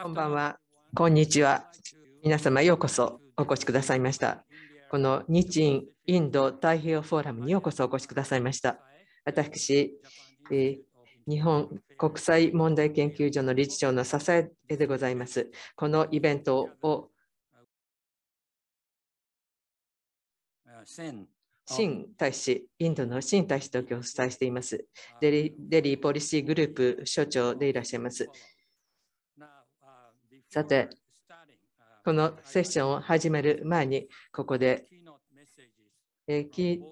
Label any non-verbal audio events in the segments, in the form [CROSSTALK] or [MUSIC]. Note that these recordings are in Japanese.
こんばんは。こんにちは。皆様ようこそお越しくださいました。この日印インド太平洋フォーラムにようこそお越しくださいました。私、え日本国際問題研究所の理事長の笹江でございます。このイベントを新大使、インドの新大使とお伝えしていますデリ。デリーポリシーグループ所長でいらっしゃいます。さて、このセッションを始める前に、ここで基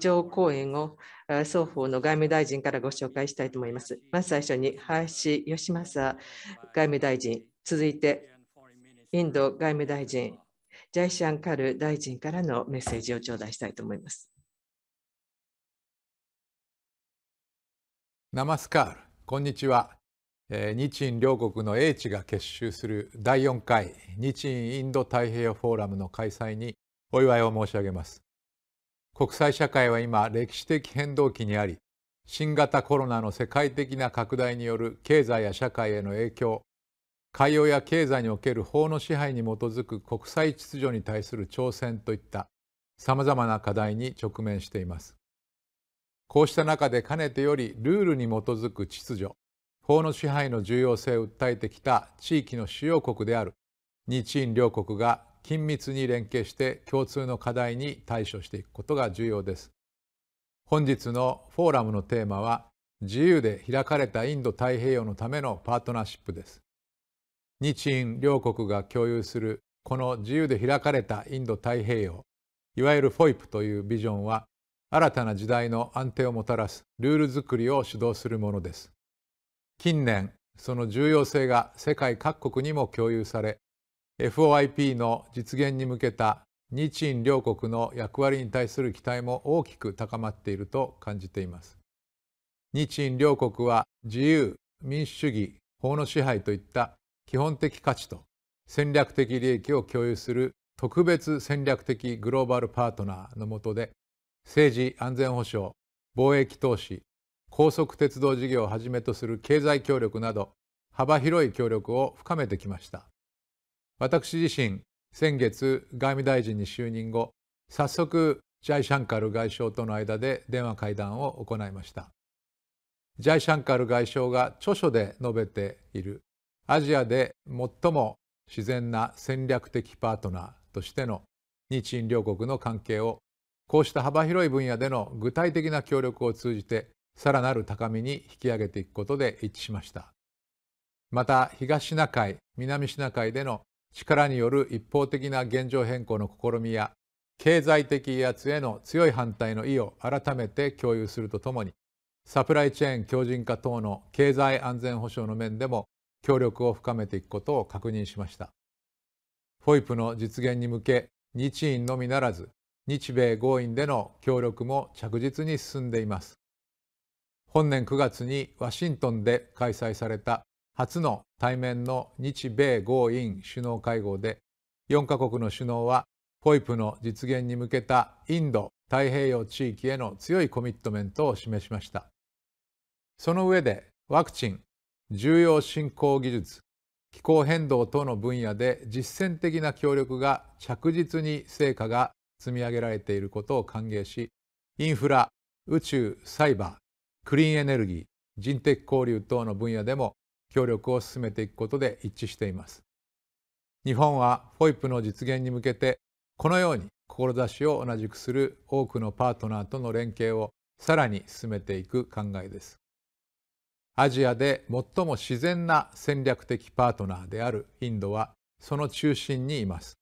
調講演を双方の外務大臣からご紹介したいと思います。まず最初に林芳正外務大臣、続いてインド外務大臣、ジャイシャンカル大臣からのメッセージを頂戴したいと思います。ナマスカール、こんにちは。え日印両国の英知が結集する第4回日印インド太平洋フォーラムの開催にお祝いを申し上げます国際社会は今歴史的変動期にあり新型コロナの世界的な拡大による経済や社会への影響海洋や経済における法の支配に基づく国際秩序に対する挑戦といったさまざまな課題に直面していますこうした中でかねてよりルールに基づく秩序法の支配の重要性を訴えてきた地域の主要国である日印両国が緊密に連携して共通の課題に対処していくことが重要です本日のフォーラムのテーマは自由で開かれたインド太平洋のためのパートナーシップです日印両国が共有するこの自由で開かれたインド太平洋いわゆる FOIP というビジョンは新たな時代の安定をもたらすルール作りを主導するものです近年その重要性が世界各国にも共有され FOIP の実現に向けた日印両国の役割に対する期待も大きく高まっていると感じています日印両国は自由民主主義法の支配といった基本的価値と戦略的利益を共有する特別戦略的グローバルパートナーの下で政治安全保障貿易投資高速鉄道事業をはじめとする経済協力など幅広い協力を深めてきました私自身先月外務大臣に就任後早速ジャイシャンカル外相との間で電話会談を行いましたジャイシャンカル外相が著書で述べているアジアで最も自然な戦略的パートナーとしての日印両国の関係をこうした幅広い分野での具体的な協力を通じてさらなる高みに引き上げていくことで一致しましたまた東シナ海南シナ海での力による一方的な現状変更の試みや経済的威圧への強い反対の意を改めて共有するとともにサプライチェーン強靭化等の経済安全保障の面でも協力を深めていくことを確認しましたフォイプの実現に向け日印のみならず日米豪印での協力も着実に進んでいます本年9月にワシントンで開催された初の対面の日米豪印首脳会合で4カ国の首脳は p o i p の実現に向けたインド太平洋地域への強いコミットメントを示しましたその上でワクチン重要振興技術気候変動等の分野で実践的な協力が着実に成果が積み上げられていることを歓迎しインフラ宇宙サイバークリーンエネルギー人的交流等の分野でも協力を進めていくことで一致しています日本は FOIP の実現に向けてこのように志を同じくする多くのパートナーとの連携をさらに進めていく考えですアジアで最も自然な戦略的パートナーであるインドはその中心にいます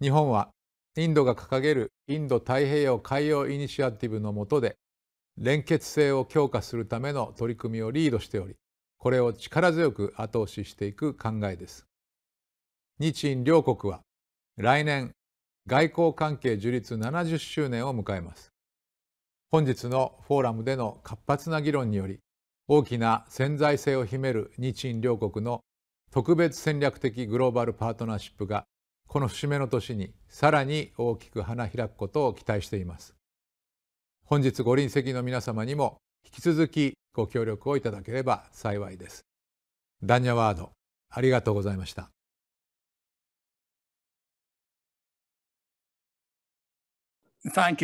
日本はインドが掲げるインド太平洋海洋イニシアティブの下で連結性を強化するための取り組みをリードしておりこれを力強く後押ししていく考えです日印両国は来年外交関係樹立70周年を迎えます本日のフォーラムでの活発な議論により大きな潜在性を秘める日印両国の特別戦略的グローバルパートナーシップがこの節目の年にさらに大きく花開くことを期待しています本日ご臨席の皆様にも引き続きご協力をいただければ幸いですダンニャワードありがとうございましたあ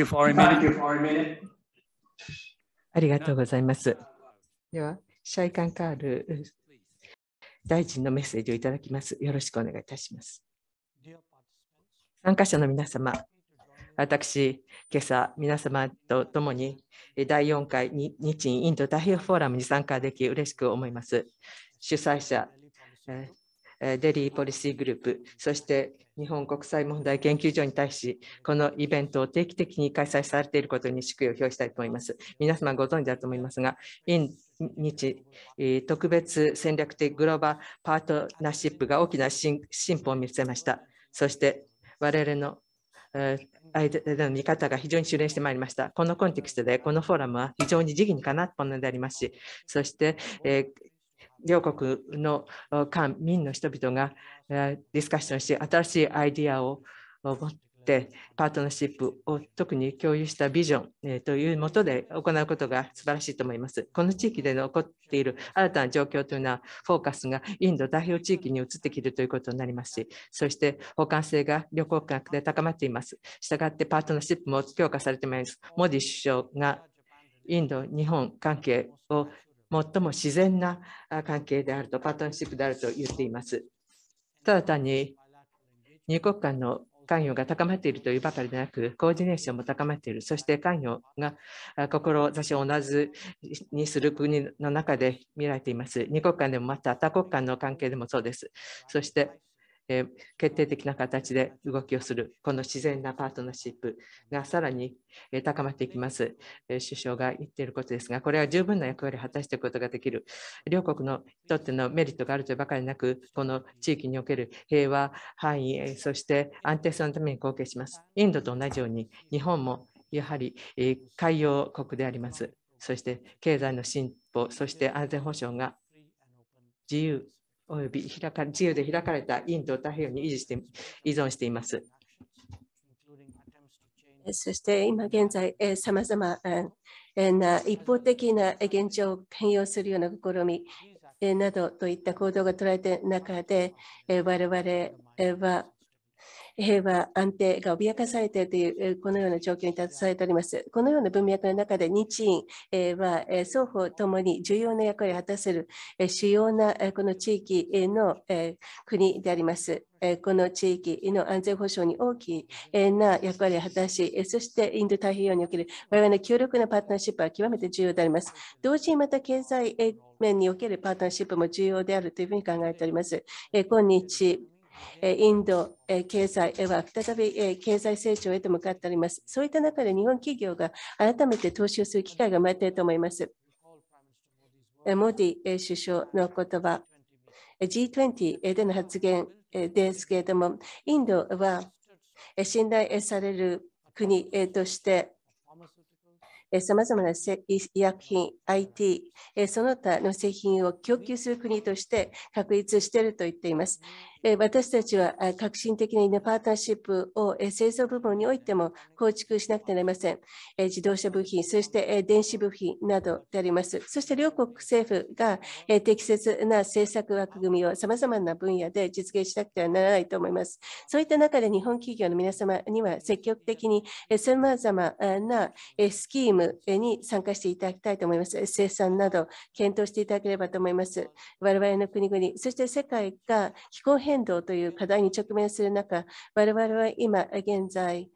りがとうございます。では、シャイカン・カール大臣のメッセージをいただきます。よろしくお願いいたします。参加者の皆様、私、今朝皆様と共に第4回日印インド太平洋フォーラムに参加でき嬉しく思います。主催者、デリーポリシーグループ、そして日本国際問題研究所に対し、このイベントを定期的に開催されていることに祝意を表したいと思います。皆様ご存知だと思いますが、日特別戦略的グローバルパートナーシップが大きな進歩を見せました。そして、我々の間の見方が非常に修練してまいりました。このコンテクストで、このフォーラムは非常に時期にかなったものでありますし、そして、えー両国の官民の人々がディスカッションし新しいアイディアを持ってパートナーシップを特に共有したビジョン、えー、というもとで行うことが素晴らしいと思います。この地域での起こっている新たな状況というのはフォーカスがインド太平洋地域に移ってきるということになりますし、そして補完性が旅行価格で高まっています。したがってパートナーシップも強化されています。モディ首相がインド、日本関係を最も自然な関係であると、パートナーシップであると言っています。ただ単に2国間の関与が高まっているというばかりでなく、コーディネーションも高まっている、そして関与が志を同じにする国の中で見られています。2国間でもまた他国間の関係でもそうです。そしてえー、決定的な形で動きをする、この自然なパートナーシップがさらに、えー、高まっていきます、えー、首相が言っていることですが、これは十分な役割を果たしていくことができる。両国のとってのメリットがあるというばかりなく、この地域における平和、範囲、そして安定性のために貢献します。インドと同じように、日本もやはり、えー、海洋国であります。そして経済の進歩、そして安全保障が自由、および開か自由で開かれたインド太平洋に維持して依存しています。そして今現在、さまざまな一方的な現状を変容するような試みなどといった行動が取られる中で、我々は平和、安定が脅かされているという、このような状況に立たされております。このような文脈の中で日印は双方ともに重要な役割を果たせる主要なこの地域の国であります。この地域の安全保障に大きな役割を果たし、そしてインド太平洋における我々の強力なパートナーシップは極めて重要であります。同時にまた経済面におけるパートナーシップも重要であるというふうに考えております。今日インド経済は再び経済成長へと向かっております。そういった中で日本企業が改めて投資をする機会が生まれていると思います。モディ首相の言葉、G20 での発言ですけれども、インドは信頼される国としてさまざまな医薬品、IT、その他の製品を供給する国として確立していると言っています。私たちは革新的なパートナーシップを製造部門においても構築しなくてなりません。自動車部品、そして電子部品などであります。そして両国政府が適切な政策枠組みをさまざまな分野で実現しなくてはならないと思います。そういった中で日本企業の皆様には積極的にさまざまなスキームに参加していただきたいと思います。生産など検討していただければと思います。我々の国々、そして世界が気候変変動という課題に直面する中、我々は今現在、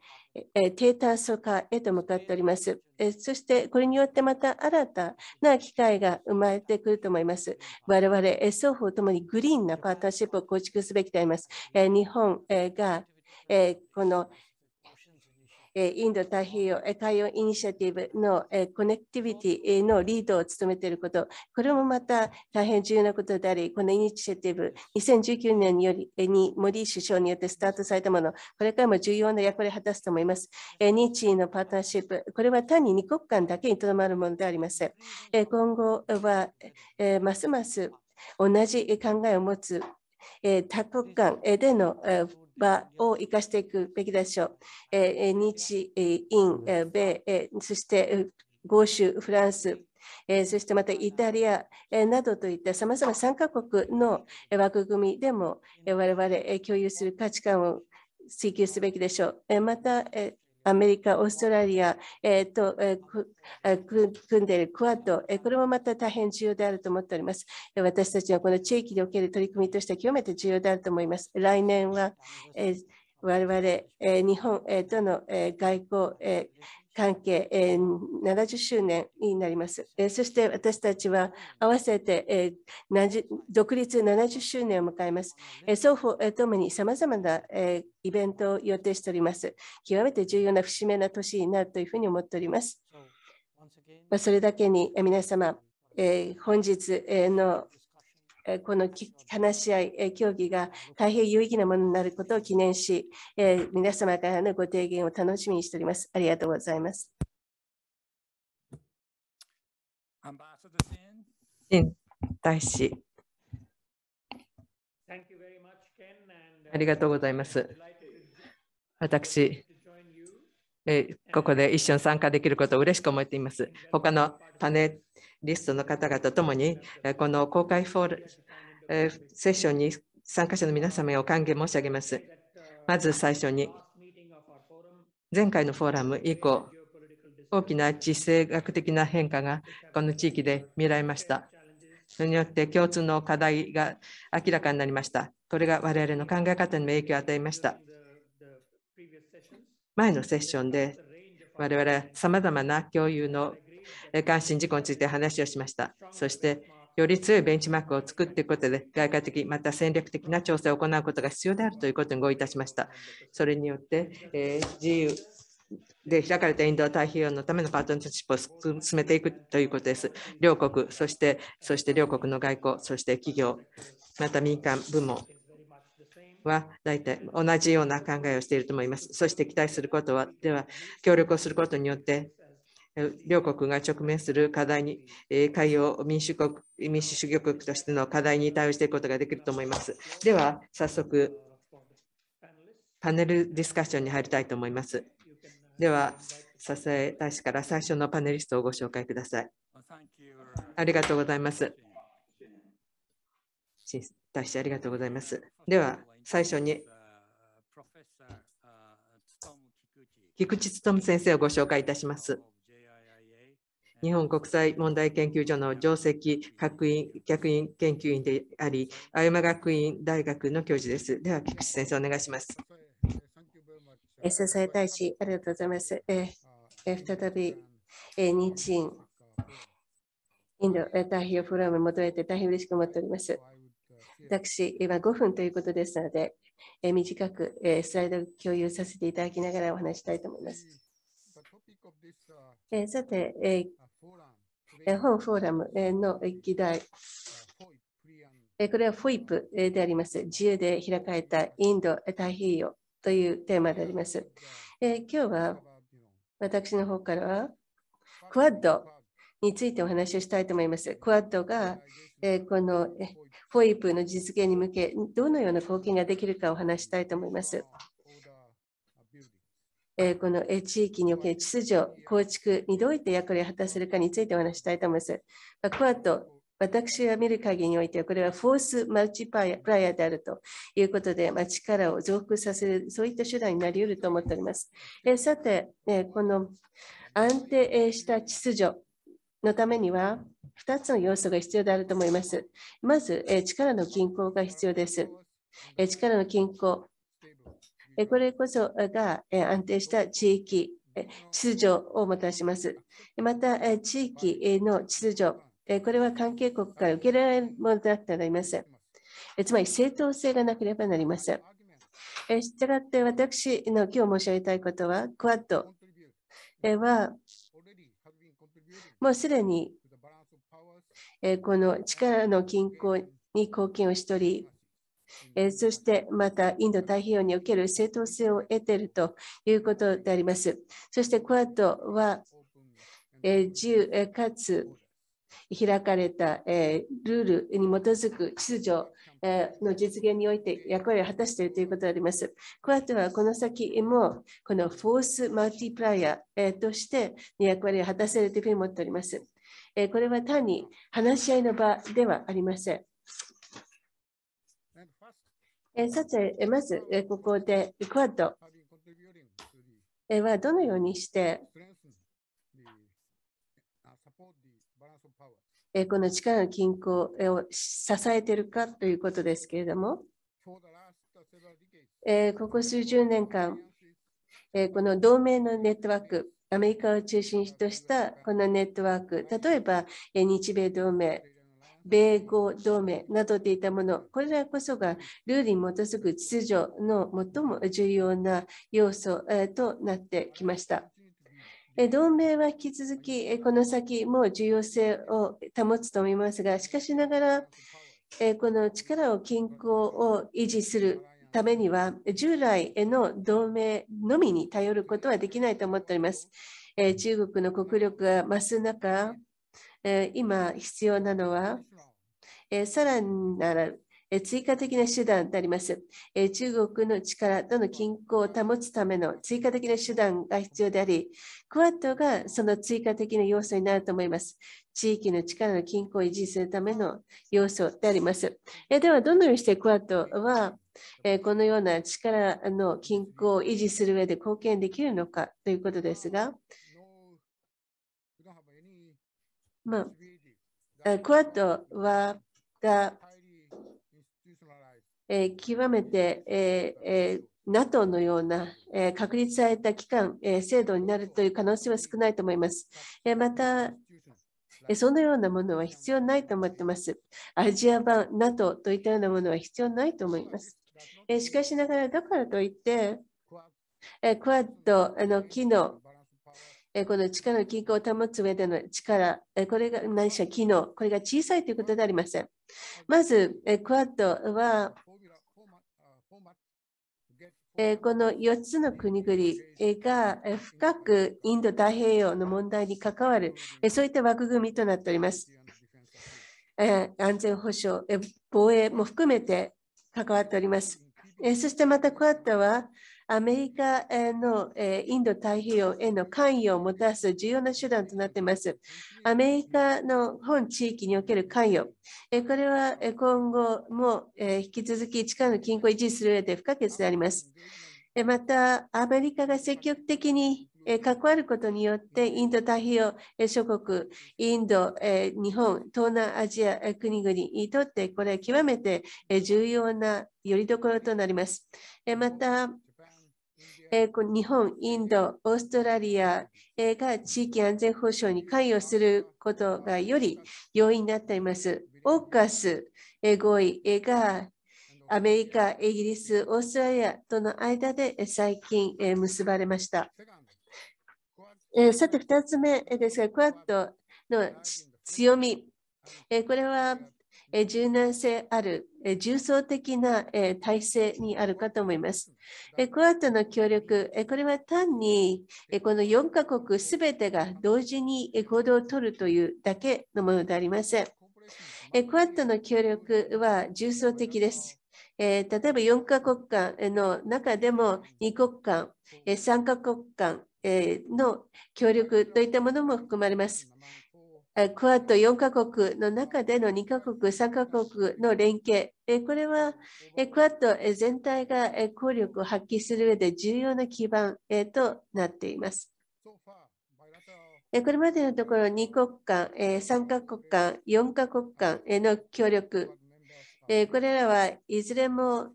低炭素化へと向かっております。そしてこれによってまた新たな機会が生まれてくると思います。我々双方ともにグリーンなパートナーシップを構築すべきであります。日本がこのインド太平洋海洋イニシアティブのコネクティビティのリードを務めていること、これもまた大変重要なことであり、このイニシアティブ、2019年によりにモ首相によってスタートされたもの、これからも重要な役割を果たすと思います。日印のパートナーシップ、これは単に2国間だけにとどまるものではありません。今後はますます同じ考えを持つ多国間での場を生かしていくべきでしょう。え日、印、米、そして豪州、フランス、えそしてまたイタリア、えなどといったさまざま3カ国の枠組みでも、え我々、え共有する価値観を追求すべきでしょう。えまた、えアメリカ、オーストラリア、えー、と、えー、組んでいるクアッド、えこれもまた大変重要であると思っております。私たちはこの地域における取り組みとしては極めて重要であると思います。来年は、えー我々、えー、日本、えー、との、えー、外交、え関係、えー、70周年になります。えー、そして私たちは合わせて、えー、独立70周年を迎えます。え双方ともにさまざまな、えイベントを予定しております。極めて重要な節目な年になるというふうに思っております。まあ、それだけに皆様、え本日のこの話し合い、協議が大変有意義なものになることを記念し、皆様からのご提言を楽しみにしております。ありがとうございます。ン大使ありがとうございます。私、ここで一緒に参加できることを嬉しく思っています。他のパネリストの方々ともに、この公開フォールセッションに参加者の皆様お歓迎申し上げます。まず最初に、前回のフォーラム以降、大きな地政学的な変化がこの地域で見られました。それによって共通の課題が明らかになりました。これが我々の考え方にも影響を与えました。前のセッションで我々はさまざまな共有の関心事項について話をしました。そして、より強いベンチマークを作っていくことで、外貨的、また戦略的な調整を行うことが必要であるということに合意いたしました。それによって、えー、自由で開かれたインド太平洋のためのパートナーシップを進めていくということです。両国、そしてそして両国の外交、そして企業、また民間部門は大体同じような考えをしていると思います。そして期待することは、では協力をすることによって両国が直面する課題に、海洋民主国民主主義国としての課題に対応していくことができると思います。では、早速、パネルディスカッションに入りたいと思います。では、笹江大使から最初のパネリストをご紹介ください。ありがとうございます。大使、ありがとうございます。では、最初に菊池勉先生をご紹介いたします。日本国際問題研究所の上席客員客員研究員であり、青山学院大学の教授です。では、菊池先生、お願いします。先生大使、ありがとうございます。え再び、え日印、インド太平洋フォーラムもめて大変嬉しく思っております。私、今5分ということですので、え短く、えスライド共有させていただきながらお話したいと思います。えさて、えー、本フォーラムの議題、これは FOIP であります。自由で開かれたインド太平洋というテーマであります。今日は私の方からは、クワッドについてお話をしたいと思います。クワッドがこの FOIP の実現に向け、どのような貢献ができるかお話したいと思います。えこの地域における秩序、構築にどういった役割を果たせるかについてお話したいと思います。クアッド私が見る限りにおいては、これはフォースマルチプライヤーであるということで、まあ、力を増幅させる、そういった手段になり得ると思っております。えさて、えこの安定した秩序のためには、2つの要素が必要であると思います。まず、え力の均衡が必要です。え力の均衡、これこそが安定した地域秩序をもたらします。また、地域の秩序、これは関係国から受けられるものでなってはなりません。つまり正当性がなければなりません。したがって私の今日申し上げたいことは、クワッドはもうすでにこの力の均衡に貢献をしており、えそしてまたインド太平洋における正当性を得ているということであります。そしてクアッドは、え自由かつ開かれた、えルールに基づく秩序の実現において役割を果たしているということであります。クアッドはこの先もこのフォースマルティプライアーとして役割を果たせるというふうに思っております。これは単に話し合いの場ではありません。えさて、まず、えここでクワッドはどのようにしてこの力の均衡を支えているかということですけれども、ここ数十年間、この同盟のネットワーク、アメリカを中心としたこのネットワーク、例えば日米同盟、米語同盟などでいたもの、これらこそがルールに基づく秩序の最も重要な要素となってきました。同盟は引き続き、この先も重要性を保つと思いますが、しかしながら、この力を均衡を維持するためには、従来の同盟のみに頼ることはできないと思っております。中国の国力が増す中、え今必要なのは、えさらなら追加的な手段であります。中国の力との均衡を保つための追加的な手段が必要であり、クワッドがその追加的な要素になると思います。地域の力の均衡を維持するための要素であります。では、どのようにしてクワッドはこのような力の均衡を維持する上で貢献できるのかということですが、まあ、クワッドはが、えー、極めて、えーえー NATO のような、えー、確立された機関、えー、制度になるという可能性は少ないと思います。えー、また、えそのようなものは必要ないと思っています。アジア版 NATO といったようなものは必要ないと思います。えしかしながら、だからといって、えクワッドの機能、この力の均衡を保つ上での力、これがないしは機能、これが小さいということでありません。まず、クアッドは、この4つの国々が深くインド太平洋の問題に関わる、そういった枠組みとなっております。安全保障、防衛も含めて関わっております。そしてまたクアッドは、アメリカのインド太平洋への関与をもたらす重要な手段となっています。アメリカの本地域における関与、これは今後も引き続き地下の均衡を維持する上で不可欠であります。また、アメリカが積極的に関わることによってインド太平洋諸国、インド、日本、東南アジア国々にとってこれは極めて重要な拠り所となります。また、えー、日本、インド、オーストラリアが地域安全保障に関与することがより容易になっています。オーカス合意がアメリカ、イギリス、オーストラリアとの間で最近結ばれました。さて、2つ目ですが、クワッドの強み。これは柔軟性ある重層的な、体制にあるかと思います。クアッドの協力、これは単に、この4カ国すべてが同時に行動をとるというだけのものでありません。クアッドの協力は重層的です。例えば4カ国間の中でも2国間、3カ国間の協力といったものも含まれます。クアッド4カ国の中での2カ国、3カ国の連携、これはクアッド全体が効力を発揮する上で重要な基盤となっています。これまでのところ2国間、3カ国間、4カ国間の協力、これらはいずれも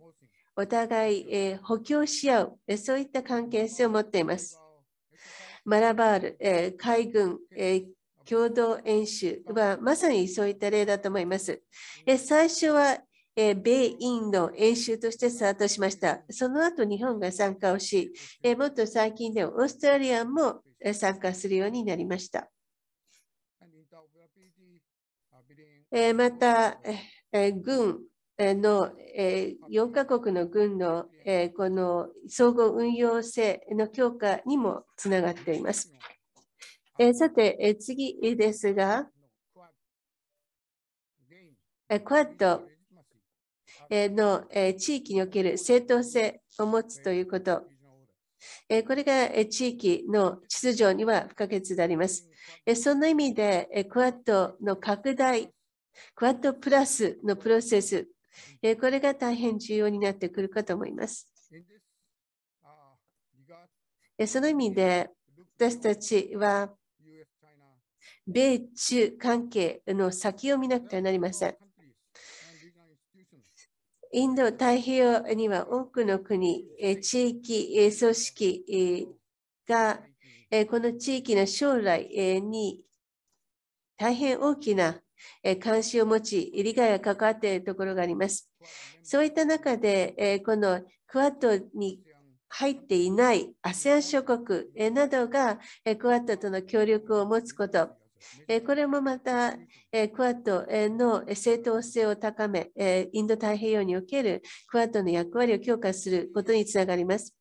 お互い補強し合う、そういった関係性を持っています。マラバール、海軍、共同演習はまさにそういった例だと思います。最初はえ米印の演習としてスタートしました。その後日本が参加をし、えもっと最近ではオーストラリアも参加するようになりました。えまた、え軍の、え4カ国の軍の、えこの総合運用性の強化にもつながっています。えさて、え次ですが、えクワッドの、え地域における正当性を持つということ。えこれが、え地域の秩序には不可欠であります。えそんな意味で、えクワッドの拡大、クワッドプラスのプロセス、えこれが大変重要になってくるかと思います。えその意味で、私たちは米中関係の先を見なくてはなりません。インド太平洋には多くの国、地域、組織がこの地域の将来に大変大きな関心を持ち、利害が関わっているところがあります。そういった中で、このクワッドに入っていない ASEAN 諸国などがクワッドとの協力を持つこと、これもまた、クアッドの正当性を高め、インド太平洋におけるクアッドの役割を強化することにつながります。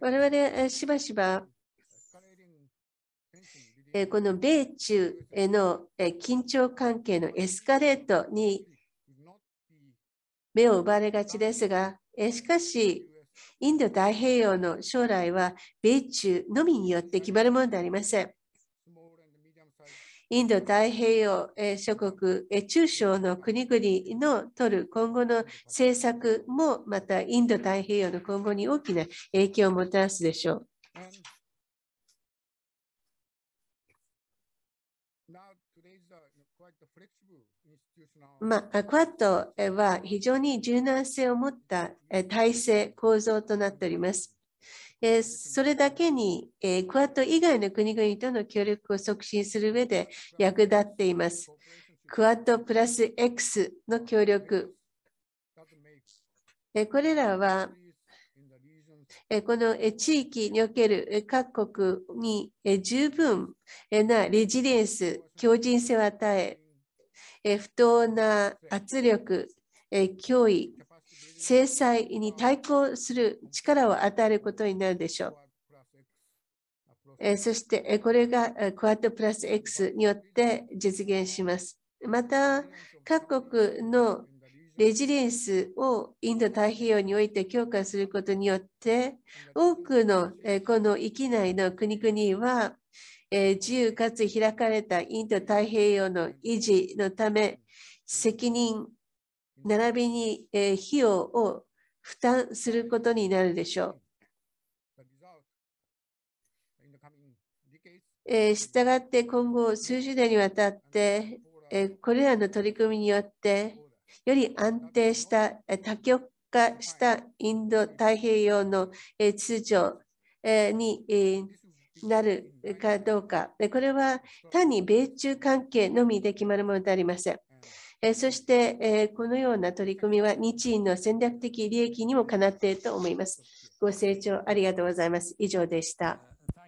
我々、しばしば、この米中への緊張関係のエスカレートに目を奪われがちですが、しかし、インド太平洋の将来は米中のみによって決まるものでありません。インド太平洋諸国、中小の国々の取る今後の政策も、またインド太平洋の今後に大きな影響をもたらすでしょう。まあ、クワッドは非常に柔軟性を持った体制、構造となっております。えそれだけに、えクワッド以外の国々との協力を促進する上で役立っています。クワッドプラス X の協力。これらは、この地域における各国に十分なレジリエンス、強靭性を与え、不当な圧力、脅威、制裁に対抗する力を与えることになるでしょう。そしてこれがクワッドプラス X によって実現します。また、各国のレジリエンスをインド太平洋において強化することによって、多くのこの域内の国々は、自由かつ開かれたインド太平洋の維持のため、責任並びに、え費用を負担することになるでしょう。えた従って今後数十年にわたって、えこれらの取り組みによってより安定した多極化したインド太平洋の、えー、秩序、えに、えなるかどうか、これは単に米中関係のみで決まるものでありません。そして、このような取り組みは日印の戦略的利益にもかなっていると思います。ご清聴ありがとうございます。以上でした。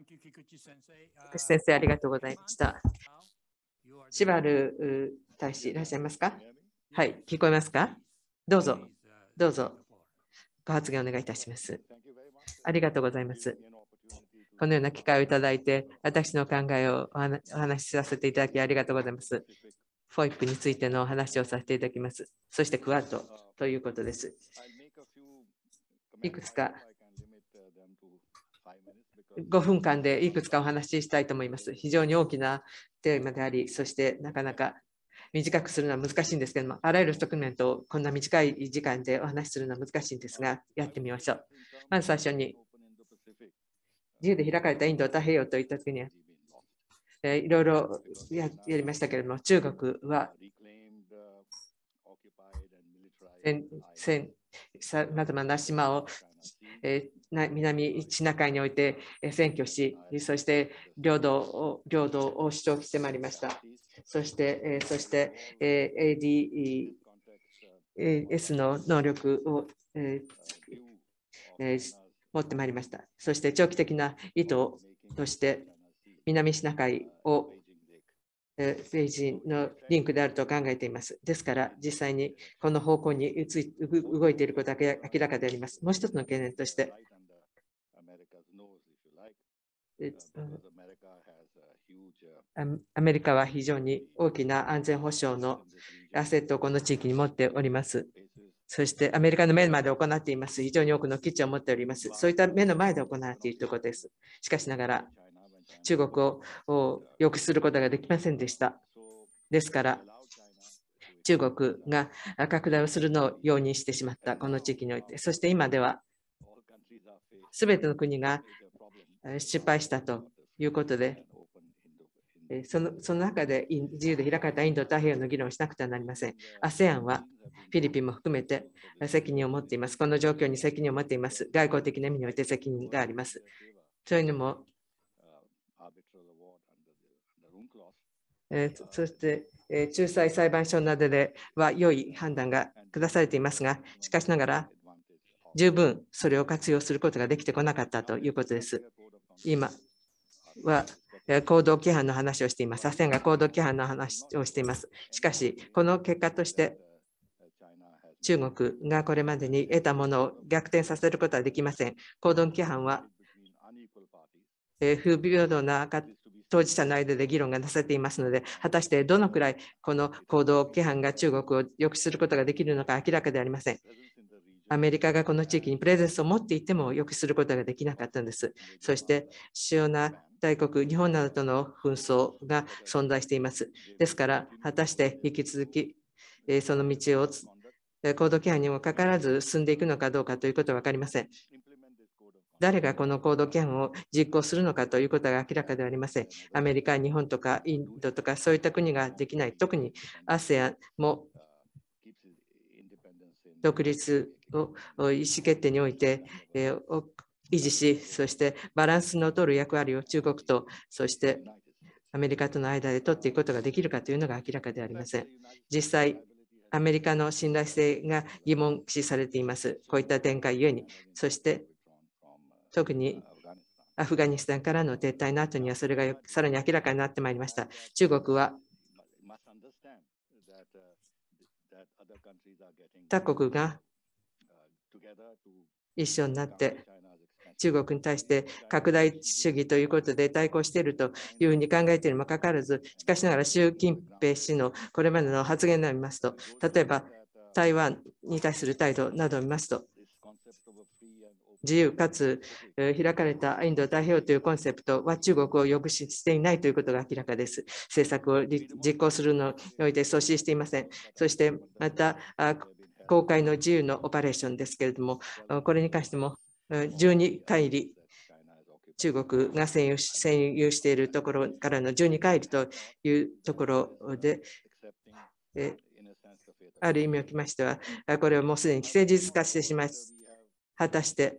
菊池先生、ありがとうございました。しばる大使、いらっしゃいますかはい、聞こえますかどうぞ、どうぞ、ご発言お願いいたします。ありがとうございます。このような機会をいただいて、私の考えをお話しさせていただきありがとうございます。f o ッ p についてのお話をさせていただきます。そしてクワッドということです。いくつか5分間でいくつかお話ししたいと思います。非常に大きなテーマであり、そしてなかなか短くするのは難しいんですけども、あらゆる側面とこんな短い時間でお話しするのは難しいんですが、やってみましょう。まず最初に、自由で開かれたインド太平洋といったときにいろいろやりましたけれども、中国はさまざまな島を、え南シナ海において占拠し、そして領土を領土を主張してまいりました。そして、えそして、えー、ADS の能力を、え持ってまいりました。そして長期的な意図として、南シナ海を政治のリンクであると考えています。ですから、実際にこの方向に動いていることは明らかであります。もう一つの懸念として、アメリカは非常に大きな安全保障のアセットをこの地域に持っております。そしてアメリカの目の前で行っています。非常に多くの基地を持っております。そういった目の前で行っているということです。しかしながら、中国を抑止することができませんでした。ですから、中国が拡大をするのを容認してしまった、この地域において。そして今では、すべての国が失敗したということで、そのその中で自由で開かれたインド太平洋の議論をしなくてはなりません。ASEAN はフィリピンも含めて責任を持っています。この状況に責任を持っています。外交的な意味において責任があります。というのも、えー、そして、えー、仲裁裁判所などでは良い判断が下されていますが、しかしながら、十分それを活用することができてこなかったということです。今は行動規範の話をしています。a s が行動規範の話をしています。しかし、この結果として、中国がこれまでに得たものを逆転させることはできません。行動規範は不平等な当事者の間で議論がなされていますので、果たしてどのくらいこの行動規範が中国を抑止することができるのか明らかでありません。アメリカがこの地域にプレゼンスを持っていても抑止することができなかったんです。そして、主要な大国、日本などとの紛争が存在しています。ですから、果たして引き続き、その道を行動規範にもかかわらず進んでいくのかどうかということは分かりません。誰がこの行動権を実行するのかということが明らかではありません。アメリカ、日本とかインドとかそういった国ができない、特に ASEAN も独立を意思決定において、えー、維持し、そしてバランスの取る役割を中国と、そしてアメリカとの間で取っていくことができるかというのが明らかではありません。実際、アメリカの信頼性が疑問視されています。こういった展開ゆえに。そして特にアフガニスタンからの撤退の後にはそれがさらに明らかになってまいりました。中国は他国が一緒になって中国に対して拡大主義ということで対抗しているというふうに考えているにもかかわらず、しかしながら習近平氏のこれまでの発言を見ますと、例えば台湾に対する態度などを見ますと、自由かつ開かれたインド太平洋というコンセプトは中国を抑止していないということが明らかです。政策を実行するのにおいて阻止していません。そしてまた公開の自由のオペレーションですけれども、これに関しても12回り中国が占有しているところからの12回りというところで、ある意味をきましては、これをもうすでに既成事実化してしまい果たして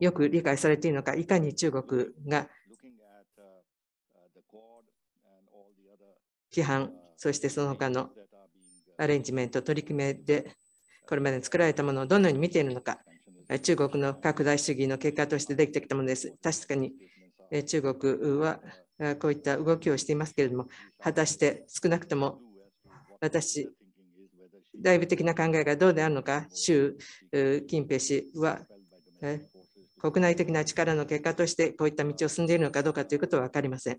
よく理解されているのか、いかに中国が批判、そしてその他のアレンジメント、取り決めでこれまで作られたものをどのように見ているのか、中国の拡大主義の結果としてできてきたものです。確かに中国はこういった動きをしていますけれども、果たして少なくとも私、内部的な考えがどうであるのか、習近平氏は国内的な力の結果としてこういった道を進んでいるのかどうかということは分かりません。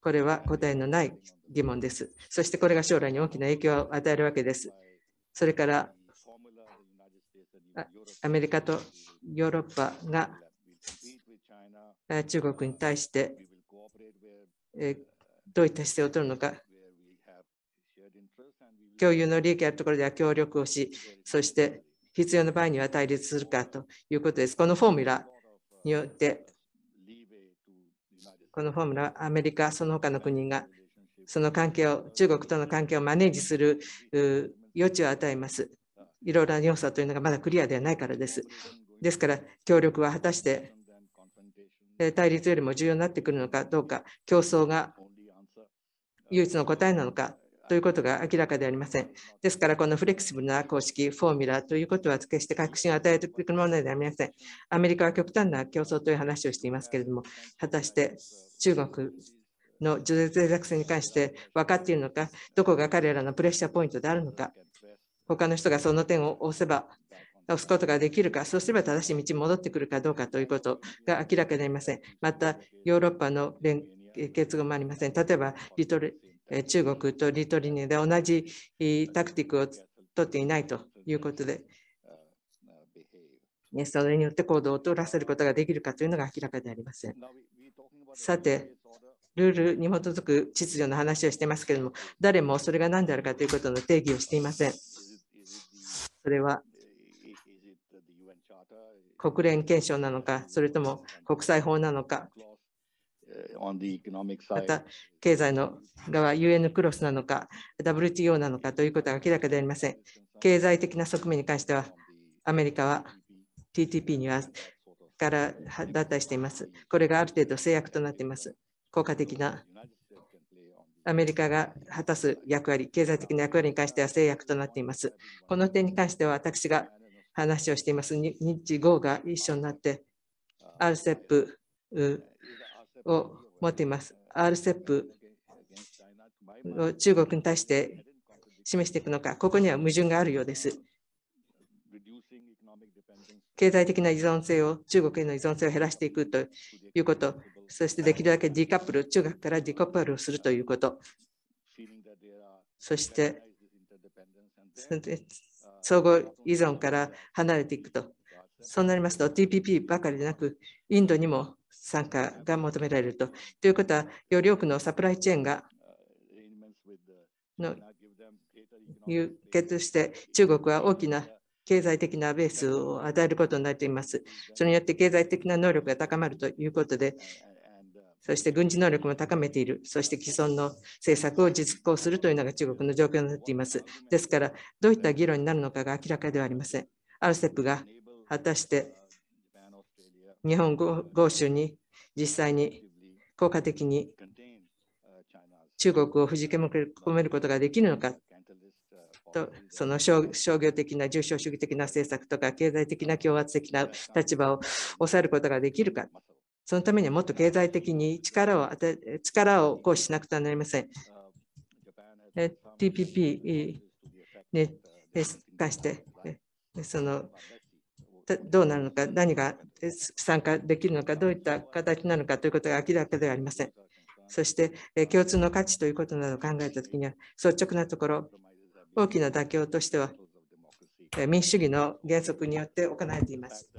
これは答えのない疑問です。そしてこれが将来に大きな影響を与えるわけです。それからアメリカとヨーロッパが中国に対してどういった姿勢を取るのか共有の利益あるところでは協力をし、そして必要な場合には対立するかということです。このフォーミュラによって、このフォーミュラアメリカ、その他の国がその関係を、中国との関係をマネージする余地を与えます。いろいろな要素というのがまだクリアではないからです。ですから、協力は果たして対立よりも重要になってくるのかどうか、競争が唯一の答えなのかということが明らかでありません。ですから、このフレキシブルな公式、フォーミュラということは、決して確信を与えてくものではありません。アメリカは極端な競争という話をしていますけれども、果たして中国の除雪税作戦に関して分かっているのか、どこが彼らのプレッシャーポイントであるのか、他の人がその点を押せば、押すことができるか、そうすれば正しい道に戻ってくるかどうかということが明らかになりません。また、ヨーロッパの連結合もありません。例えば、リトル中国とリトリニアで同じタクティックを取っていないということで、それによって行動を取らせることができるかというのが明らかでありません。さて、ルールに基づく秩序の話をしていますけれども、誰もそれが何であるかということの定義をしていません。それは国連憲章なのか、それとも国際法なのか、また経済の側 UN クロスなのか WTO なのかということは明らかでありません。経済的な側面に関してはアメリカは TTP にはから脱退しています。これがある程度制約となっています。効果的なアメリカが果たす役割、経済的な役割に関しては制約となっています。この点に関しては私が話をしています。日豪が一緒になって RCEP を持っています。RCEP を中国に対して示していくのか、ここには矛盾があるようです。経済的な依存性を、中国への依存性を減らしていくということ、そしてできるだけディカップル、中学からディカップルをするということ、そして相互依存から離れていくと、そうなりますと TPP ばかりでなく、インドにも参加が求められると。ということは、より多くのサプライチェーンがの輸血して中国は大きな経済的なベースを与えることになっています。それによって経済的な能力が高まるということで、そして軍事能力も高めている、そして既存の政策を実行するというのが中国の状況になっています。ですから、どういった議論になるのかが明らかではありません。アルセップが果たして日本豪州に実際に効果的に中国を封じ込めることができるのかとその商業的な重症主義的な政策とか経済的な強圧的な立場を抑えることができるかそのためにはもっと経済的に力を力を行使しなくてはなりません。TPP に関してそのどうなるのか、何が参加できるのか、どういった形なのかということが明らかではありません。そして、共通の価値ということなどを考えたときには、率直なところ、大きな妥協としては、民主主義の原則によって行われています。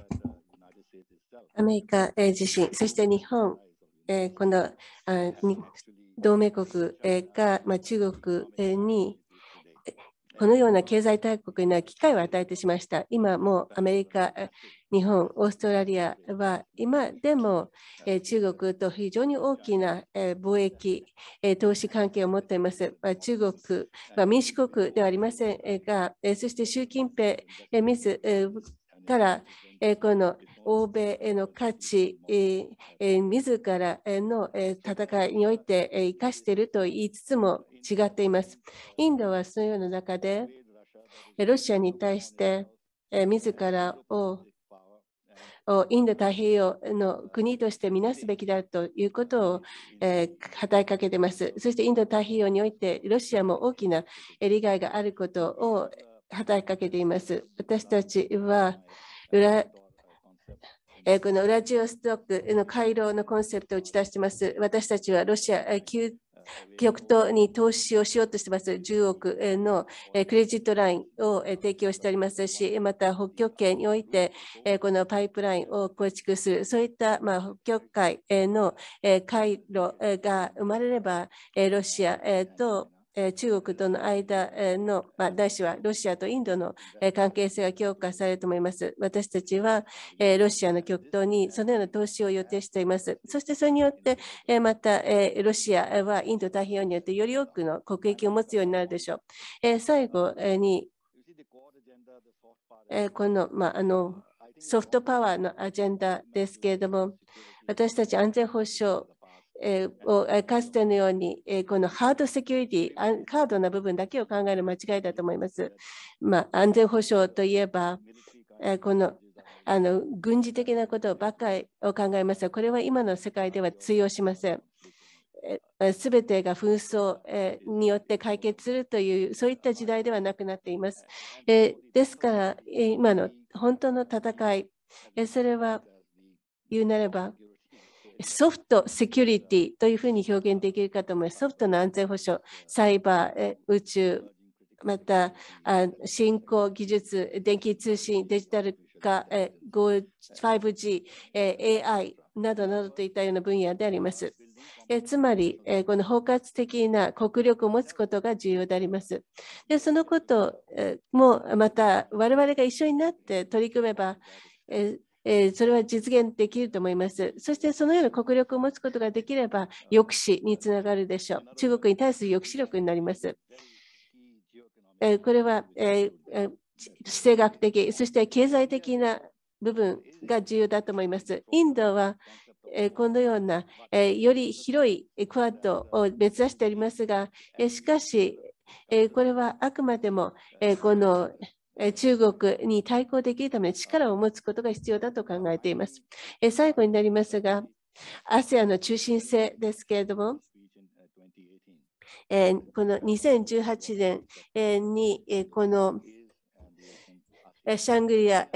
アメリカ自身、そして日本、この同盟国が中国にこのような経済大国にな機会を与えてしまいました。今もうアメリカ、日本、オーストラリアは今でも中国と非常に大きな貿易、投資関係を持っています。中国は民主国ではありませんが、そして習近平自らこの欧米への価値、自らの戦いにおいて生かしていると言いつつも、違っています。インドはそのような中で、ロシアに対して、自らをインド太平洋の国としてみなすべきだということを、えー、働きかけています。そしてインド太平洋においてロシアも大きな利害があることを働きかけています。私たちは裏、えー、このウラジオストックの回廊のコンセプトを打ち出しています。私たちはロシア、旧極東に投資をしようとしてます。10億のクレジットラインを提供しておりますし、また北極圏において、このパイプラインを構築する、そういった、まあ、北極海の回路が生まれれば、ロシアと中国との間の、まあ、ないしはロシアとインドの関係性が強化されると思います。私たちはロシアの極東にそのような投資を予定しています。そしてそれによってまたロシアはインド太平洋によってより多くの国益を持つようになるでしょう。最後にこの,、まあ、あのソフトパワーのアジェンダですけれども私たち安全保障かつてのように、このハードセキュリティ、カードな部分だけを考える間違いだと思います。まあ、安全保障といえば、このあの軍事的なことばかりを考えますが、これは今の世界では通用しません。すべてが紛争によって解決するという、そういった時代ではなくなっています。ですから、今の本当の戦い、それは言うなれば、ソフトセキュリティというふうに表現できるかと思います。ソフトの安全保障、サイバー、宇宙、また新興技術、電気通信、デジタル化、5G、AI などなどといったような分野であります。つまり、この包括的な国力を持つことが重要であります。でそのこと、もまた我々が一緒になって取り組めば、えそれは実現できると思います。そしてそのような国力を持つことができれば抑止につながるでしょう。中国に対する抑止力になります。えこれは、えー、地政学的、そして経済的な部分が重要だと思います。インドはこのようなより広いクワッドを目指しておりますが、しかし、これはあくまでもこの中国に対抗できるための力を持つことが必要だと考えています。最後になりますが、ASEAN の中心性ですけれども、この2018年にこのシャングリア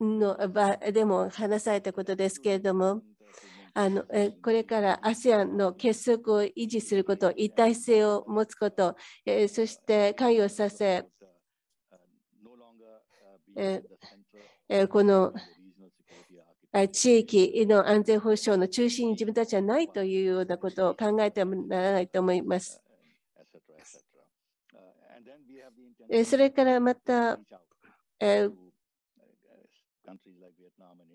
の場でも話されたことですけれども、あのえこれから ASEAN の結束を維持すること、一体性を持つこと、えそして関与させ、えこの地域の安全保障の中心に自分たちはないというようなことを考えてはならないと思います。それからまた、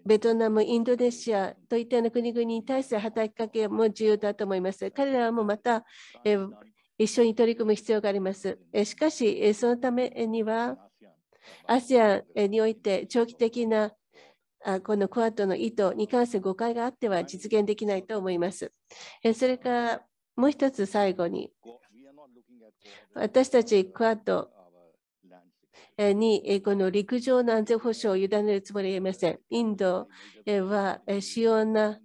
ベトナム、インドネシアといったような国々に対する働きかけも重要だと思います。彼らもまた一緒に取り組む必要があります。しかし、そのためには、ASEAN において長期的なこのクアッドの意図に関する誤解があっては実現できないと思います。それからもう一つ最後に、私たちクアッドにこの陸上の安全保障を委ねるつもりはありません。インドは主要な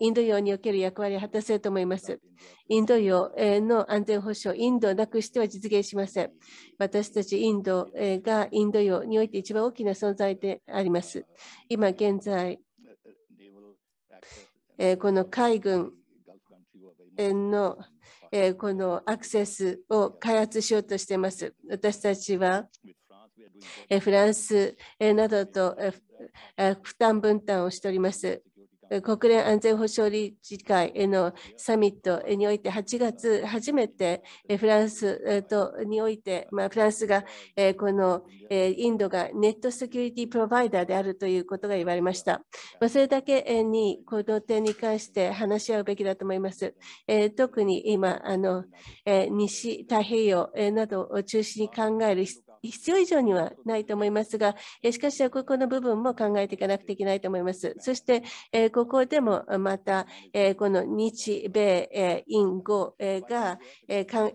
インド洋における役割を果たせると思います。インド洋の安全保障、インドなくしては実現しません。私たちインドがインド洋において一番大きな存在であります。今現在、この海軍のえこのアクセスを開発しようとしています。私たちはえフランスなどとえ負担分担をしております。国連安全保障理事会へのサミットにおいて8月初めてフランスとにおいて、まあ、フランスがこのインドがネットセキュリティプロバイダーであるということが言われました。まあ、それだけにこの点に関して話し合うべきだと思います。特に今あの西太平洋などを中心に考える必要以上にはないと思いますが、しかし、ここの部分も考えていかなくてはいけないと思います。そして、ここでもまた、この日米印語が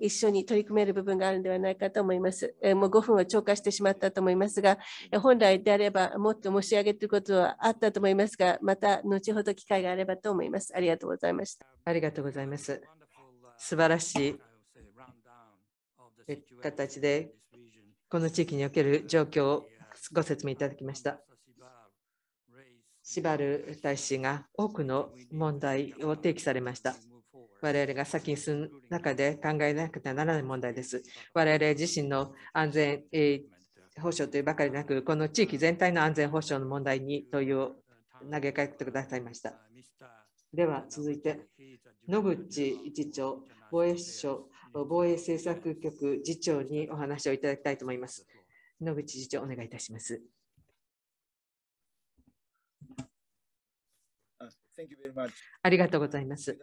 一緒に取り組める部分があるのではないかと思います。もう5分を超過してしまったと思いますが、本来であればもっと申し上げていることはあったと思いますが、また後ほど機会があればと思います。ありがとうございました。ありがとうございます。素晴らしい形でこの地域における状況をご説明いただきました。シバル大使が多くの問題を提起されました。我々が先に進む中で考えなくてはならない問題です。我々自身の安全、え保障というばかりなく、この地域全体の安全保障の問題に問いを投げかけてくださいました。では続いて、野口次長、防衛省防衛政策局次長にお話をいただきたいと思います。野口次長、お願いいたします。ありがとうございます。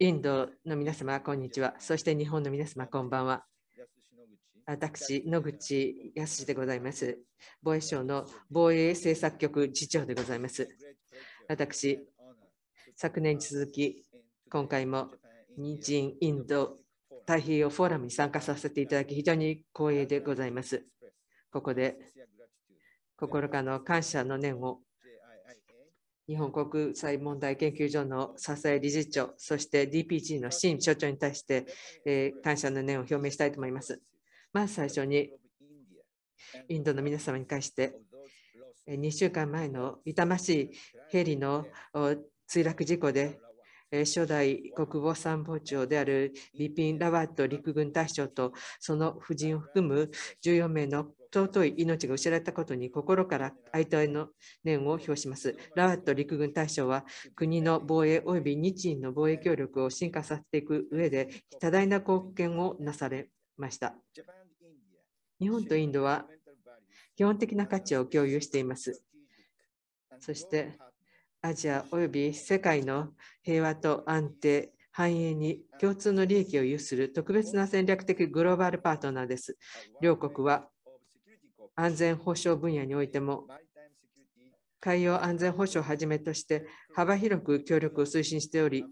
インドの皆様、こんにちは。そして日本の皆様、こんばんは。私、野口康でございます。防衛省の防衛政策局次長でございます。私、昨年に続き、今回も日印インド太平洋フォーラムに参加させていただき、非常に光栄でございます。ここで心からの感謝の念を日本国際問題研究所の笹井理事長、そして DPG の新所長に対して、え感謝の念を表明したいと思います。まず最初に、インドの皆様に対して、2週間前の痛ましいヘリの墜落事故で初代国防参謀長であるリピン・ラワット陸軍大将とその夫人を含む14名の尊い命が失われたことに心から哀悼の念を表します。ラワット陸軍大将は国の防衛及び日印の防衛協力を進化させていく上で多大な貢献をなされました。日本とインドは基本的な価値を共有しています。そしてアジアおよび世界の平和と安定、繁栄に共通の利益を有する特別な戦略的グローバルパートナーです。両国は安全保障分野においても海洋安全保障をはじめとして幅広く協力を推進しており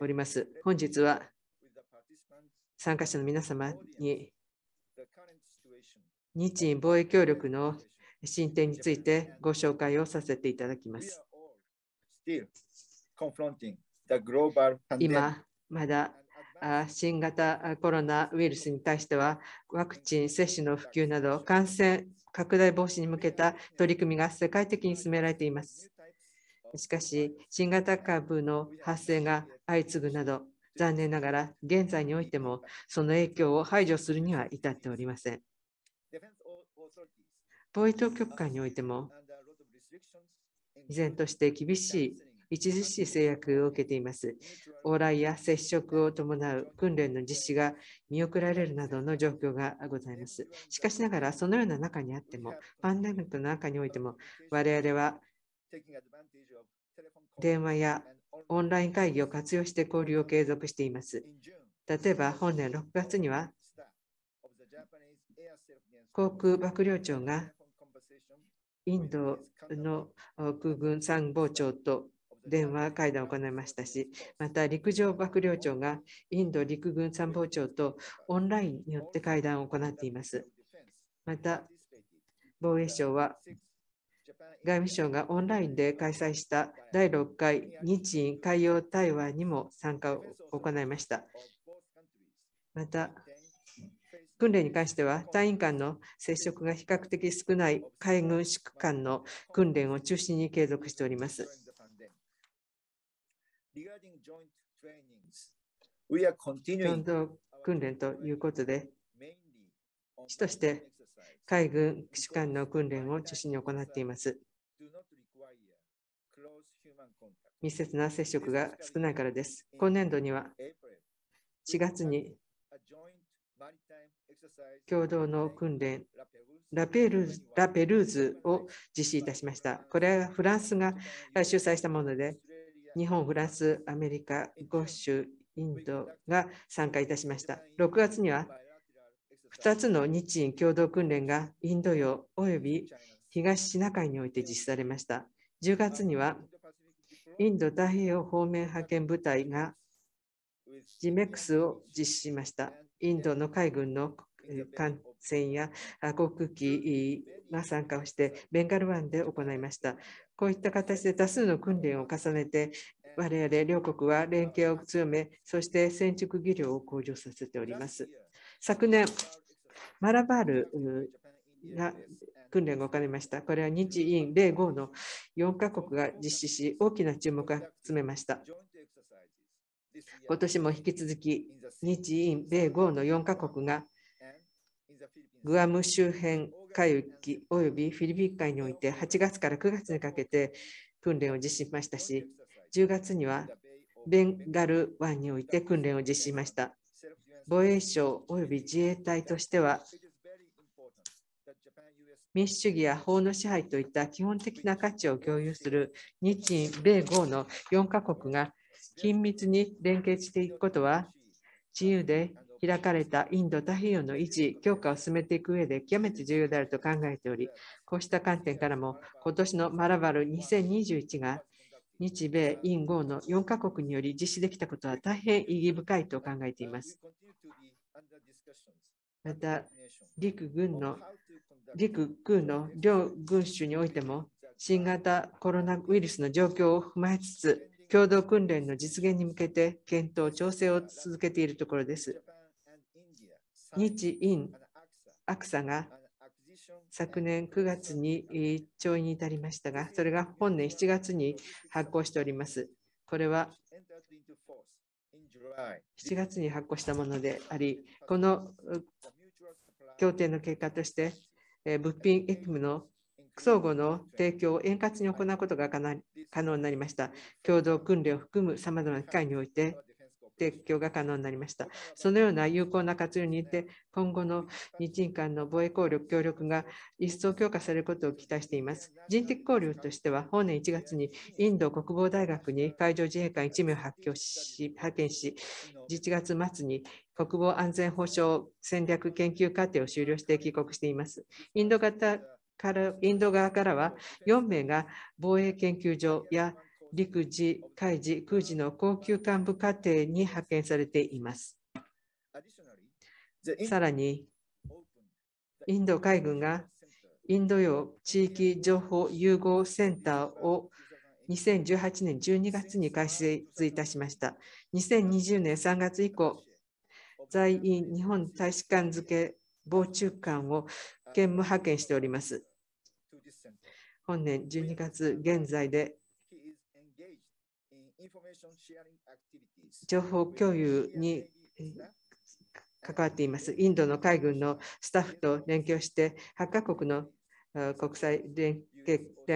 おります。本日は参加者の皆様に日印防衛協力の進展についてご紹介をさせていただきます。今、まだ新型コロナウイルスに対しては、ワクチン接種の普及など、感染拡大防止に向けた取り組みが世界的に進められています。しかし、新型株の発生が相次ぐなど、残念ながら現在においてもその影響を排除するには至っておりません。防衛当局間においても、依然として厳しい、著しい制約を受けています。往来や接触を伴う訓練の実施が見送られるなどの状況がございます。しかしながら、そのような中にあっても、パンデミックの中においても、我々は電話やオンライン会議を活用して交流を継続しています。例えば、本年6月には、航空幕僚長がインドの空軍参謀長と電話会談を行いましたし、また陸上幕僚長がインド陸軍参謀長とオンラインによって会談を行っています。また、防衛省は外務省がオンラインで開催した第6回日印海洋対話にも参加を行いました。また、訓練に関しては、隊員間の接触が比較的少ない海軍宿揮の訓練を中心に継続しております。共同訓練ということで、市として海軍士間の訓練を中心に行っています。密接な接触が少ないからです。今年度には4月に共同の訓練ラペルラペルーズを実施いたしました。これはフランスが主催したもので、日本、フランス、アメリカ、シ州、インドが参加いたしました。6月には2つの日印共同訓練がインド洋及び東シナ海において実施されました。10月にはインド太平洋方面派遣部隊がジメックスを実施しました。インドの海軍の感染や航空機が参加をしてベンガル湾で行いました。こういった形で多数の訓練を重ねて我々両国は連携を強め、そして戦術技量を向上させております。昨年、マラバールが訓練が行われました。これは日印米豪の4カ国が実施し、大きな注目を集めました。今年も引き続き、日印米豪の4カ国がグアム周辺海域及びフィリピン海において8月から9月にかけて訓練を実施しましたし、10月にはベンガル湾において訓練を実施しました。防衛省及び自衛隊としては、民主主義や法の支配といった基本的な価値を共有する日米豪の4カ国が緊密に連携していくことは、自由で開かれたインド太平洋の維持、強化を進めていく上で極めて重要であると考えており、こうした観点からも、今年のマラバル2021が日米、イン、豪の4カ国により実施できたことは大変意義深いと考えています。また、陸軍の陸空の両軍種においても、新型コロナウイルスの状況を踏まえつつ、共同訓練の実現に向けて検討、調整を続けているところです。日印アクサが昨年9月に1兆円に至りましたが、それが本年7月に発行しております。これは7月に発行したものであり、この協定の結果として、物品エクムの相互の提供を円滑に行うことが可能になりました。共同訓練を含むさまざまな機会において、撤去が可能になりました。そのような有効な活用によって、今後の日印間の防衛効力、協力が一層強化されることを期待しています。人的交流としては、本年1月にインド国防大学に海上自衛官1名を発し派遣し、1月末に国防安全保障戦略研究課程を終了して帰国しています。インド型からインド側からは4名が防衛研究所や陸自、海自、空自の高級幹部課程に派遣されています。さらに、インド海軍がインド洋地域情報融合センターを2018年12月に開設いたしました。2020年3月以降、在院日本大使館付防中官を兼務派遣しております。本年12月現在で情報共有に関わっています。インドの海軍のスタッフと連携して、8カ国の国際連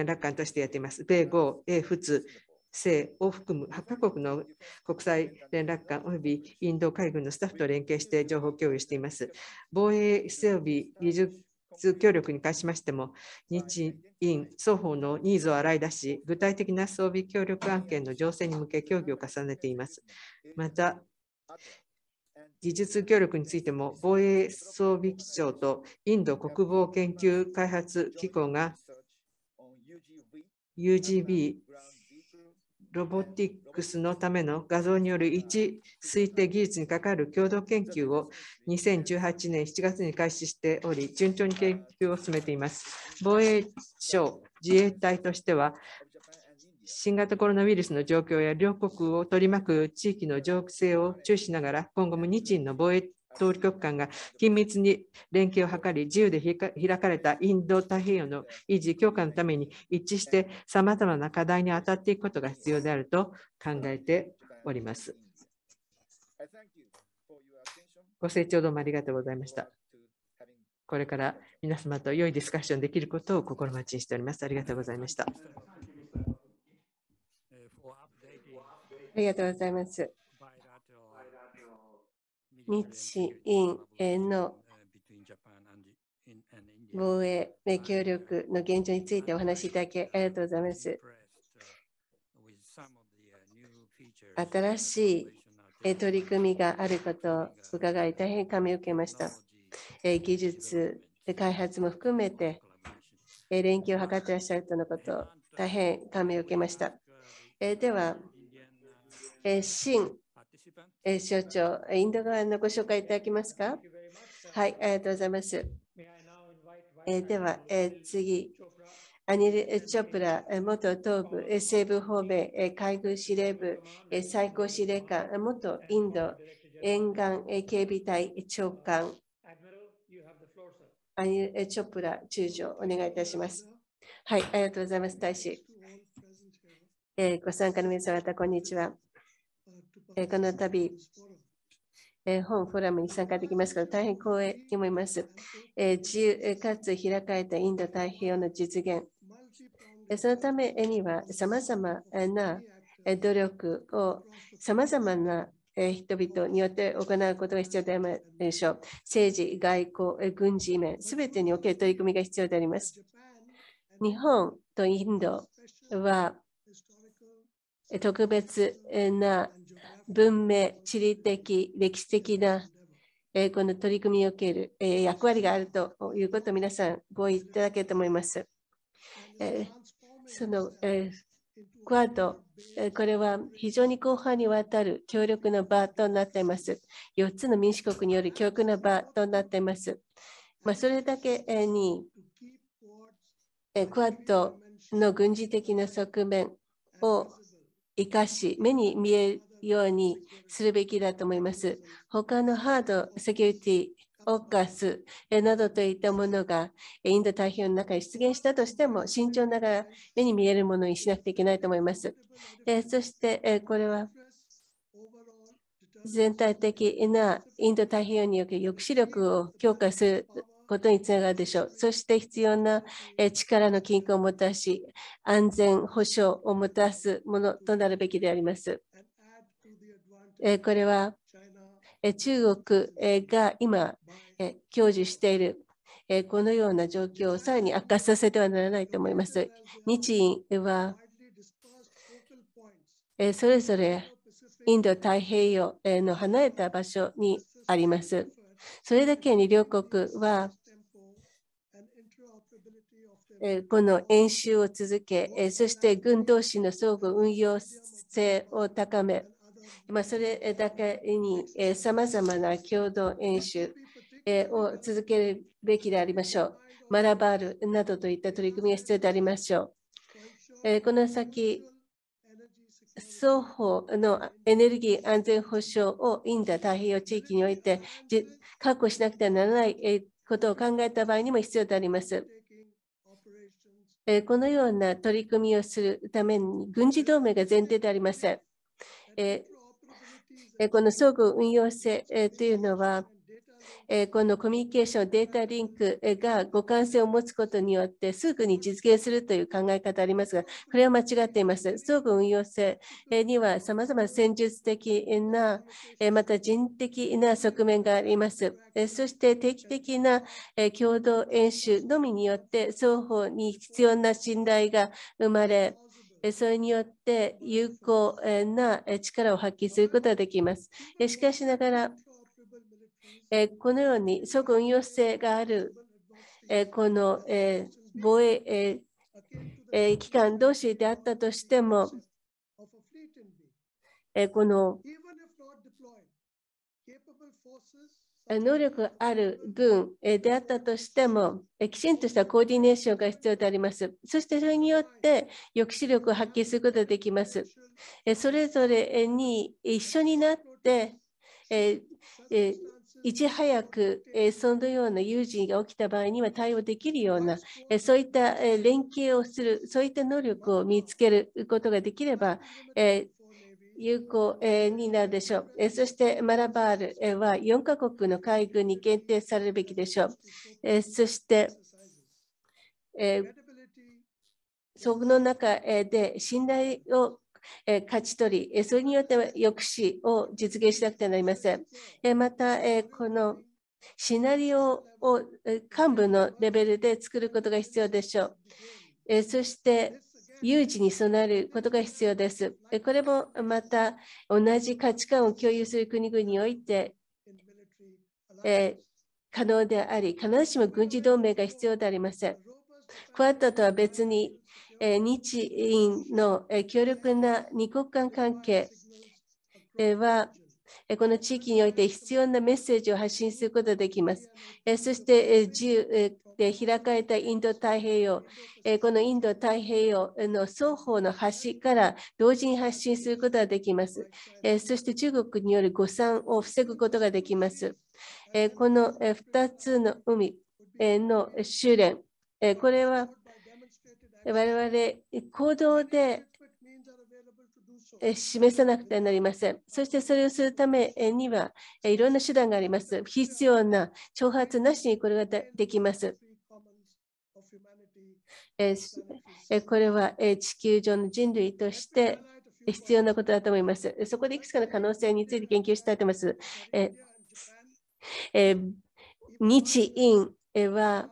絡官としてやっています。米豪、英仏、西を含む8カ国の国際連絡官及びインド海軍のスタッフと連携して情報共有しています。防衛整備技術通協力に関しましても、日印双方のニーズを洗い出し、具体的な装備協力案件の情勢に向け協議を重ねています。また、技術協力についても、防衛装備基調とインド国防研究開発機構が UGB ロボティックスのための画像による位置推定技術に関わる共同研究を2018年7月に開始しており、順調に研究を進めています。防衛省自衛隊としては、新型コロナウイルスの状況や両国を取り巻く地域の情勢を注視しながら、今後も日印の防衛当局間が緊密に連携を図り、自由で開かれたインド太平洋の維持、強化のために一致して、さまざまな課題に当たっていくことが必要であると考えております。ご清聴どうもありがとうございました。これから皆様と良いディスカッションできることを心待ちにしております。ありがとうございました。ありがとうございます。日印の防衛協力の現状についてお話しいただきありがとうございます。新しい取り組みがあることを伺い、大変感銘を受けました。技術、開発も含めて連携を図っていらっしゃるとのこと、大変感銘を受けました。では、新えー、省庁、インド側のご紹介いただけますかはい、ありがとうございます。えー、では、えー、次、アニル・チョプラ元東部西部方面海軍司令部最高司令官元インド沿岸警備隊長官アニル・チョプラ中将お願いいたします。はい、ありがとうございます、大使。えー、ご参加の皆様、方、こんにちは。えこの度、え本フォーラムに参加できますから大変光栄に思います。え自由かつ開かれたインド太平洋の実現。そのためには、さまざまな努力をさまざまな人々によって行うことが必要でましょう。政治、外交、軍事面、すべてにおける取り組みが必要であります。日本とインドは特別な文明、地理的、歴史的な、えー、この取り組みを受ける、えー、役割があるということを皆さんご意いただけると思います。えー、その、えクワッド、これは非常に広範にわたる強力な場となっています。4つの民主国による強力の場となっています。まあ、それだけに、クワッドの軍事的な側面を生かし、目に見えようにするべきだと思います。他のハードセキュリティ、オーカスなどといったものがインド太平洋の中に出現したとしても慎重ながら目に見えるものにしなくていけないと思います。そしてこれは全体的なインド太平洋における抑止力を強化することにつながるでしょう。そして必要な力の均衡をもたらし、安全保障をもたらすものとなるべきであります。これは中国が今享受しているこのような状況をさらに悪化させてはならないと思います。日印はそれぞれインド太平洋の離れた場所にあります。それだけに両国はこの演習を続け、そして軍同士の相互運用性を高め、まあ、それだけにさまざまな共同演習を続けるべきでありましょう。マラバールなどといった取り組みが必要でありましょう。この先、双方のエネルギー安全保障をインド太平洋地域において確保しなくてはならないことを考えた場合にも必要であります。このような取り組みをするために軍事同盟が前提でありません。この相互運用性というのは、このコミュニケーション、データリンクが互換性を持つことによってすぐに実現するという考え方ありますが、これは間違っています。相互運用性には様々戦術的な、また人的な側面があります。そして定期的な共同演習のみによって双方に必要な信頼が生まれ、それによって有効な力を発揮することができます。しかしながら、このように即運用性があるこの防衛機関同士であったとしても、この能力ある分であったとしても、きちんとしたコーディネーションが必要であります。そしてそれによって抑止力を発揮することができます。それぞれに一緒になって、いち早くそのような有事が起きた場合には対応できるような、そういった連携をする、そういった能力を見つけることができれば、有効、えー、になるでしょう、えそしてマラバールは4カ国の海軍に限定されるべきでしょう、えそして、えその中で信頼を勝ち取り、それによっては抑止を実現しなくてはなりません。また、このシナリオを幹部のレベルで作ることが必要でしょう。そして、有事に備えることが必要です。これもまた同じ価値観を共有する国々において、えー、可能であり、必ずしも軍事同盟が必要でありません。クアッドとは別に、えー、日印の、え強力な二国間関係は、この地域において必要なメッセージを発信することができます。そして自由で開かれたインド太平洋、えこのインド太平洋の双方の端から同時に発信することができます。えそして中国による誤算を防ぐことができます。えこの2つの海の修練、えこれは我々行動で示さなくてはなりません。そしてそれをするためには、いろんな手段があります。必要な挑発なしにこれができます。これは地球上の人類として必要なことだと思います。そこでいくつかの可能性について研究したいと思います。日印は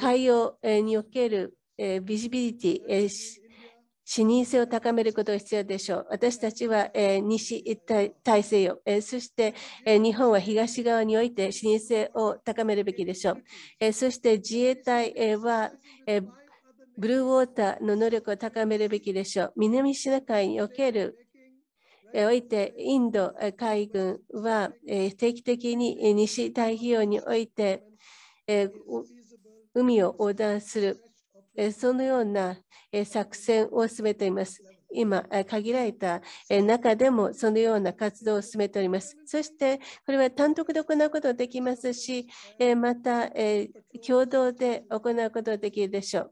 海洋におけるビジビリティ視認性を高めることが必要でしょう。私たちは、えー、西大西洋、えー、そして、えー、日本は東側において視認性を高めるべきでしょう。えそして自衛隊、えは、えブルーウォーターの能力を高めるべきでしょう。南シナ海におけるおいてインド海軍は定期的に西太平洋において海を横断するそのような作戦を進めています。今、限られた中でもそのような活動を進めております。そして、これは単独で行うことができますし、また、共同で行うことができるでしょう。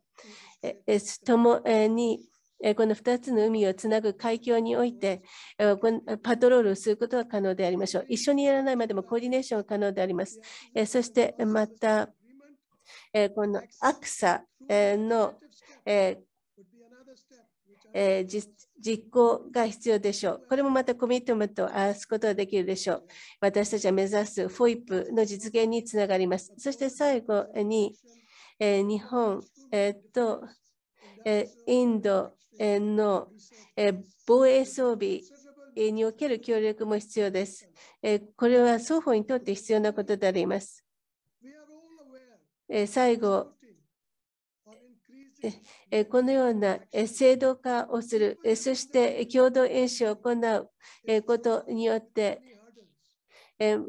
共にこの2つの海をつなぐ海峡において、パトロールをすることが可能でありましょう。一緒にやらないまでもコーディネーションが可能であります。そしてまた、このアクサのえー、実行が必要でしょう。これもまたコミットメントを表すことができるでしょう。私たちは目指す FOIP の実現につながります。そして最後に、え日本、えと、えインドの、え防衛装備における協力も必要です、えこれは双方にとって必要なことであります。え最後、このような制度化をする、そして共同演習を行うことによって、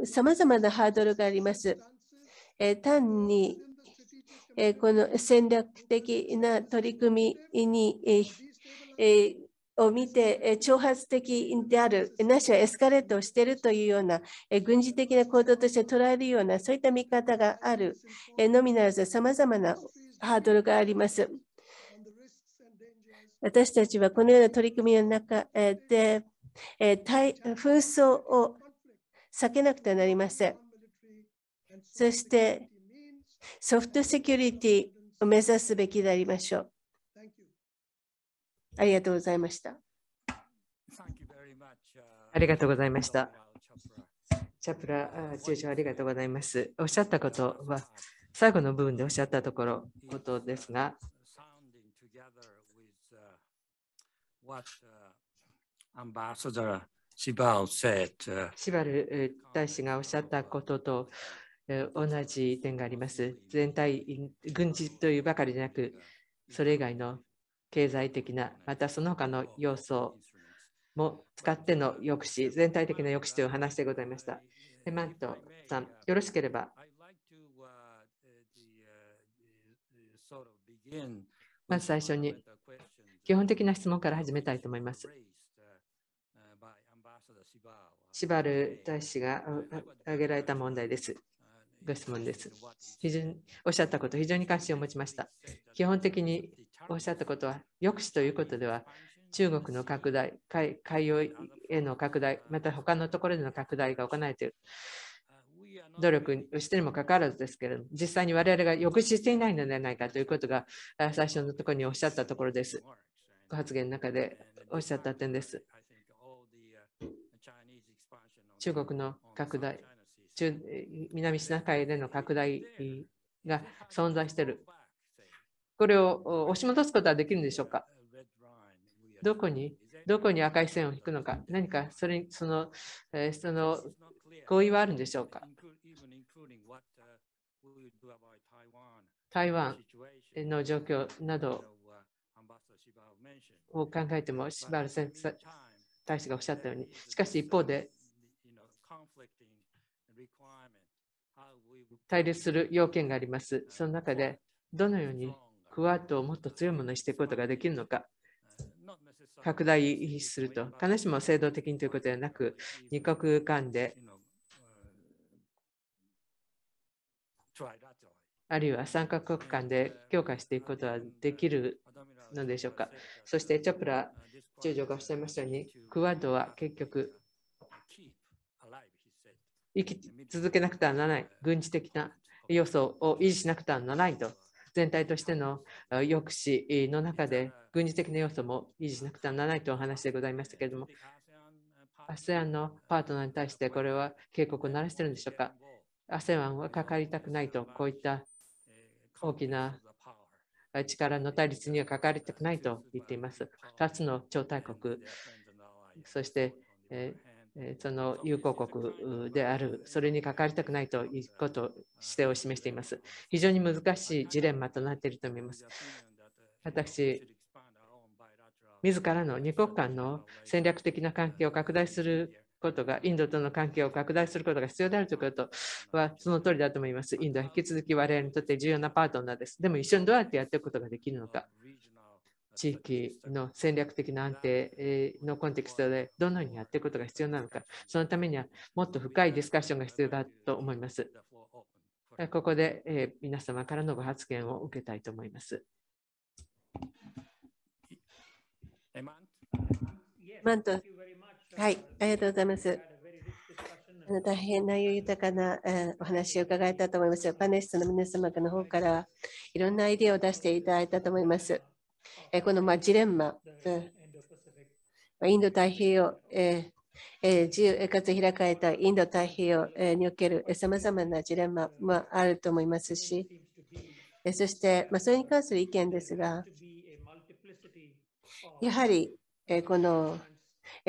さまざまなハードルがあります。単にこの戦略的な取り組みにを見て挑発的である、なしはエスカレートをしているというような軍事的な行動として捉えるような、そういった見方があるのみならず、さまざまなハードルがあります。私たちはこのような取り組みの中で、紛争を避けなくてはなりません。そして、ソフトセキュリティを目指すべきでありましょう。ありがとうございました。ありがとうございました。チャプラ中将ありがとうございます。おっしゃったことは、最後の部分でおっしゃったところことですが、what uh, Ambassador s h i b a said. シバル大使がおっしゃったことと同じ点があります。全体、軍事というばかりじゃなく、それ以外の経済的な、またその他の要素も使っての抑止、全体的な抑止という話でございました。ヘマントさん、よろしければ。まず最初に基本的な質問から始めたいと思います。シバル大使が挙げられた問題です。ご質問です。非常におっしゃったこと、非常に関心を持ちました。基本的におっしゃったことは、抑止ということでは、中国の拡大、海洋への拡大、また他のところでの拡大が行われている。努力をしてにもかかわらずですけれども、実際に我々が抑止していないのではないかということが最初のところにおっしゃったところです。発言の中でおっしゃった点です。中国の拡大、中南シナ海での拡大が存在している。これを押し戻すことはできるんでしょうかどこにどこに赤い線を引くのか、何かそれその、えその合意はあるんでしょうか台湾の状況などを考えても、シバル先生大使がおっしゃったように、しかし一方で、対立する要件があります。その中で、どのようにクワッドをもっと強いものにしていくことができるのか、拡大すると、必ずしも制度的にということではなく、2国間で、あるいは3カ国間で強化していくことはできるのでしょうか。そしてチョプラ中将がおっしゃいましたように、クワッドは結局、生き続けなくてはならない、軍事的な要素を維持しなくてはならないと、全体としての抑止の中で、軍事的な要素も維持しなくてはならないとお話でございましたけれども、ASEAN のパートナーに対してこれは警告を鳴らしているんでしょうか。ASEAN はかかりたくないと、こういった大きな力の対立には関わりたくないと言っています。2つの超大国、そして、えその友好国である、それに関わりたくないということ姿勢を示しています。非常に難しいジレンマとなっていると思います。私、自らの2国間の戦略的な関係を拡大することが、インドとの関係を拡大することが必要であるということは、その通りだと思います。インドは引き続き我々にとって重要なパートナーです。でも一緒にどうやってやっていくことができるのか。地域の戦略的な安定のコンテクストでどのようにやっていくことが必要なのか、そのためにはもっと深いディスカッションが必要だと思います。ここで、え皆様からのご発言を受けたいと思います。マントはい、ありがとうございます。あの大変内容豊かな、えー、お話を伺えたと思います。パネリストの皆様の方からいろんなアイデアを出していただいたと思います。えー、この、まあ、ジレンマ、えインド太平洋、ええ自由かつ開かれたインド太平洋におけるさまざまなジレンマもあると思いますし、えそして、まあ、それに関する意見ですが、やはり、えこの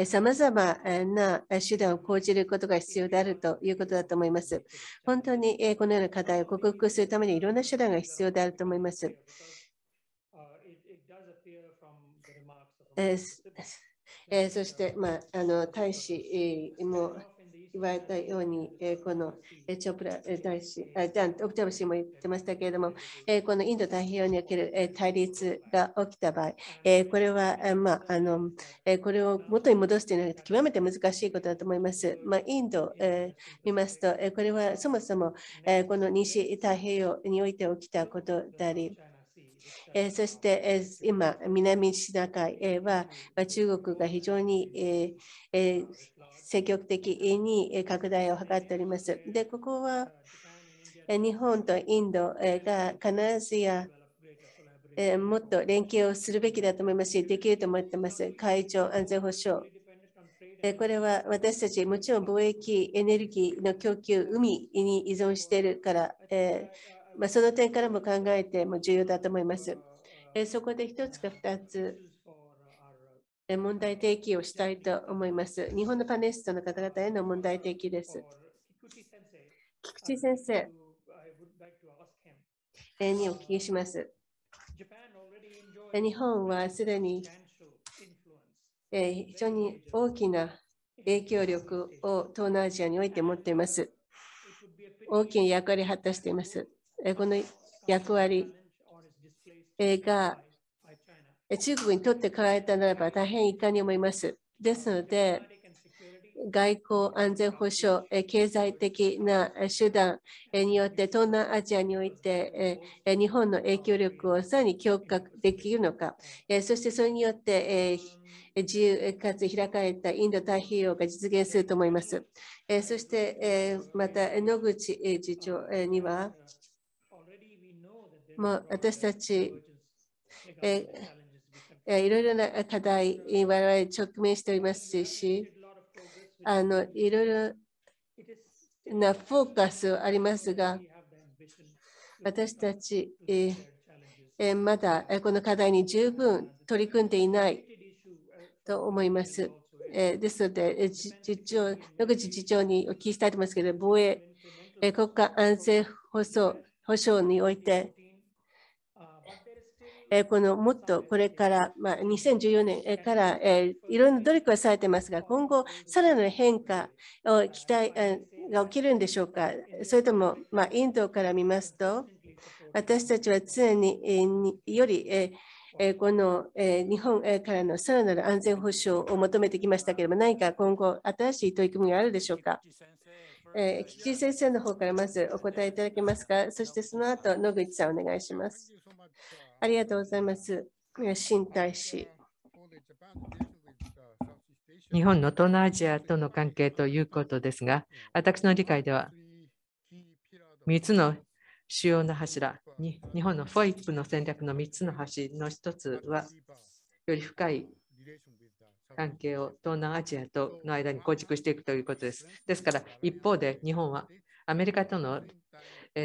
さまざまな手段を講じることが必要であるということだと思います。本当にこのような課題を克服するためにいろんな手段が必要であると思います。そして、まあ、あの大使も言われたように、えこのチョプラ大使、あじゃあ、オクタブ氏も言ってましたけれども、えこのインド太平洋における、え対立が起きた場合、えこれは、まああのえこれを元に戻すというのは極めて難しいことだと思います。まあ、インドを、え見ますと、えこれはそもそも、えこの西太平洋において起きたことであり、えそして、え今、南シナ海、えは中国が非常に、ええ積極的に拡大を図っております。で、ここは日本とインドが必ずやもっと連携をするべきだと思いますし、できると思っています。会長、安全保障。これは私たち、もちろん貿易、エネルギーの供給、海に依存しているから、まその点からも考えても重要だと思います。そこで1つか2つ問題提起をしたいと思います。日本のパネリストの方々への問題提起です。菊池先生にお聞きします。日本はすでに非常に大きな影響力を東南アジアにおいて持っています。大きな役割を果たしています。この役割が中国にとってかられたならば大変遺憾に思います。ですので、外交、安全保障、経済的な手段によって東南アジアにおいて日本の影響力をさらに強化できるのか、そしてそれによって自由かつ開かれたインド太平洋が実現すると思います。そしてまた野口次長には、もう私たち、いろいろな課題、我々直面しておりますし、あのいろいろなフォーカスありますが、私たち、ええまだこの課題に十分取り組んでいないと思います。えですので、次長野口次長にお聞きしたいと思いますけれども、防衛、国家安全保障保障において、えこのもっとこれから、まあ、2014年から、えいろんな努力はされてますが、今後、さらなる変化を期待、えが起きるんでしょうか、それとも、まあ、インドから見ますと、私たちは常に、えにより、えこの、え日本からのさらなる安全保障を求めてきましたけれども、何か今後、新しい取り組みがあるでしょうか。え菊池先生の方からまずお答えいただけますか、そしてその後野口さんお願いします。ありがとうございます。新大使。日本の東南アジアとの関係ということですが、私の理解では、3つの主要な柱に、日本の FOIP の戦略の3つの橋の1つは、より深い関係を東南アジアとの間に構築していくということです。ですから、一方で日本はアメリカとの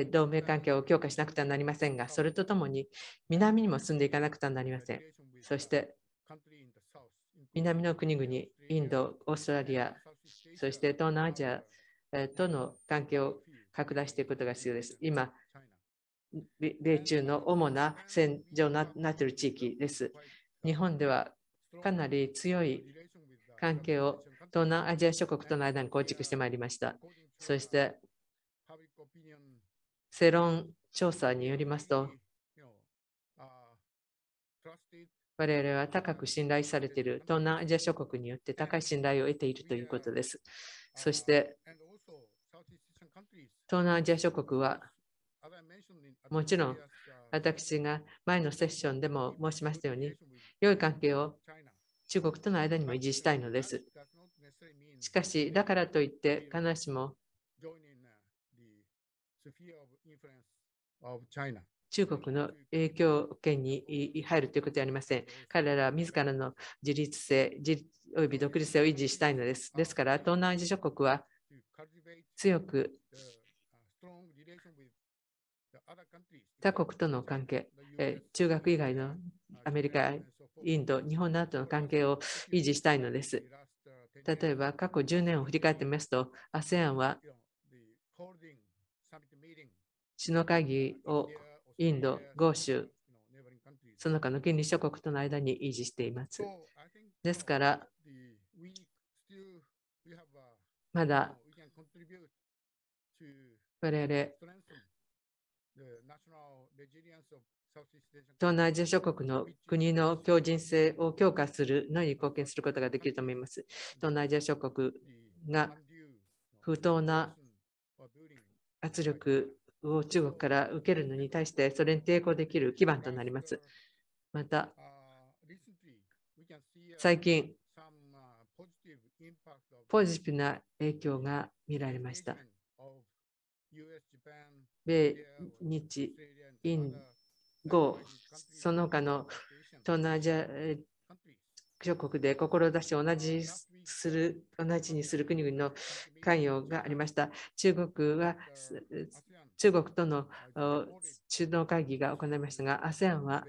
同盟関係を強化しなくてはなりませんが、それとともに南にも進んでいかなくてはなりません。そして南の国々、インド、オーストラリア、そして東南アジアとの関係を拡大していくことが必要です。今、米中の主な戦場になっている地域です。日本ではかなり強い関係を東南アジア諸国との間に構築してまいりました。そして世論調査によりますと、我々は高く信頼されている東南アジア諸国によって高い信頼を得ているということです。そして、東南アジア諸国は、もちろん私が前のセッションでも申しましたように、良い関係を中国との間にも維持したいのです。しかし、だからといって必ずしも中国の影響圏に入るということはありません。彼らは自らの自立性、自および独立性を維持したいのです。ですから、東南アジア諸国は強く他国との関係、中学以外のアメリカ、インド、日本などとの関係を維持したいのです。例えば、過去10年を振り返ってみますと、ASEAN は首脳会議をインド、豪州、その他の権利諸国との間に維持しています。ですから、まだ我々、東南アジア諸国の国の強靭性を強化するのに貢献することができると思います。東南アジア諸国が不当な圧力を中国から受けるのに対して、それに抵抗できる基盤となります。また、最近、ポジティブな影響が見られました。米日、イン、ー、その他の東南アジア諸国で志を同じする同じにする国々の関与がありました。中国は中国との首脳会議が行いましたが、ASEAN は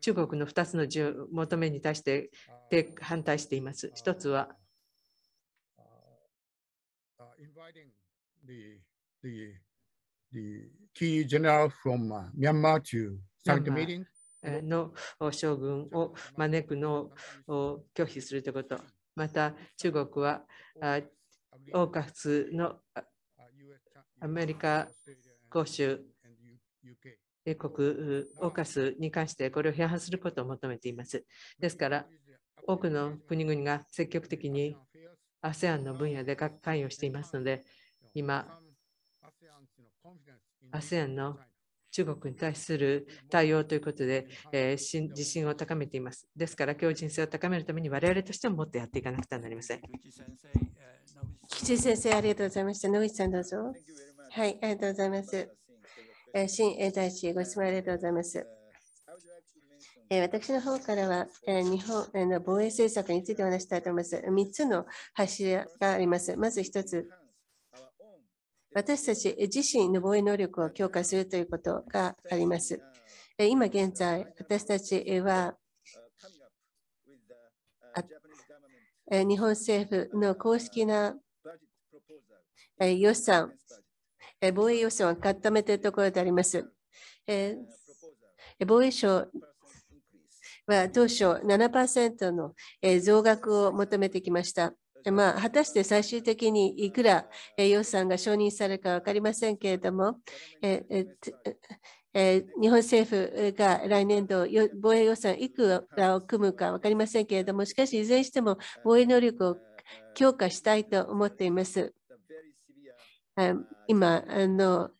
中国の2つの求めに対して反対しています。1つはの将軍を招くのを拒否するということ、また中国はオーカスのアメリカ公衆英国オーカスに関してこれを批判することを求めています。ですから、多くの国々が積極的に ASEAN の分野で関与していますので、今、ASEAN の中国に対する対応ということで、えー、自信を高めています。ですから、強靭性を高めるために我々としてももっとやっていかなくてはなりません。吉先生、ありがとうございました。野口さん、どうぞ。はい、ありがとうございます。新英大使、ご質問ありがとうございます。私の方からは、日本の防衛政策についてお話したいと思います。3つの柱があります。まず1つ。私たち自身の防衛能力を強化するということがあります。今現在、私たちは日本政府の公式な予算、防衛予算を固めているところであります。防衛省は当初7%の増額を求めてきました。まあ、果たして最終的にいくら予算が承認されるか分かりませんけれども、ええ日本政府が来年度防衛予算いくらを組むか分かりませんけれども、しかしいずれにしても防衛能力を強化したいと思っています。今あの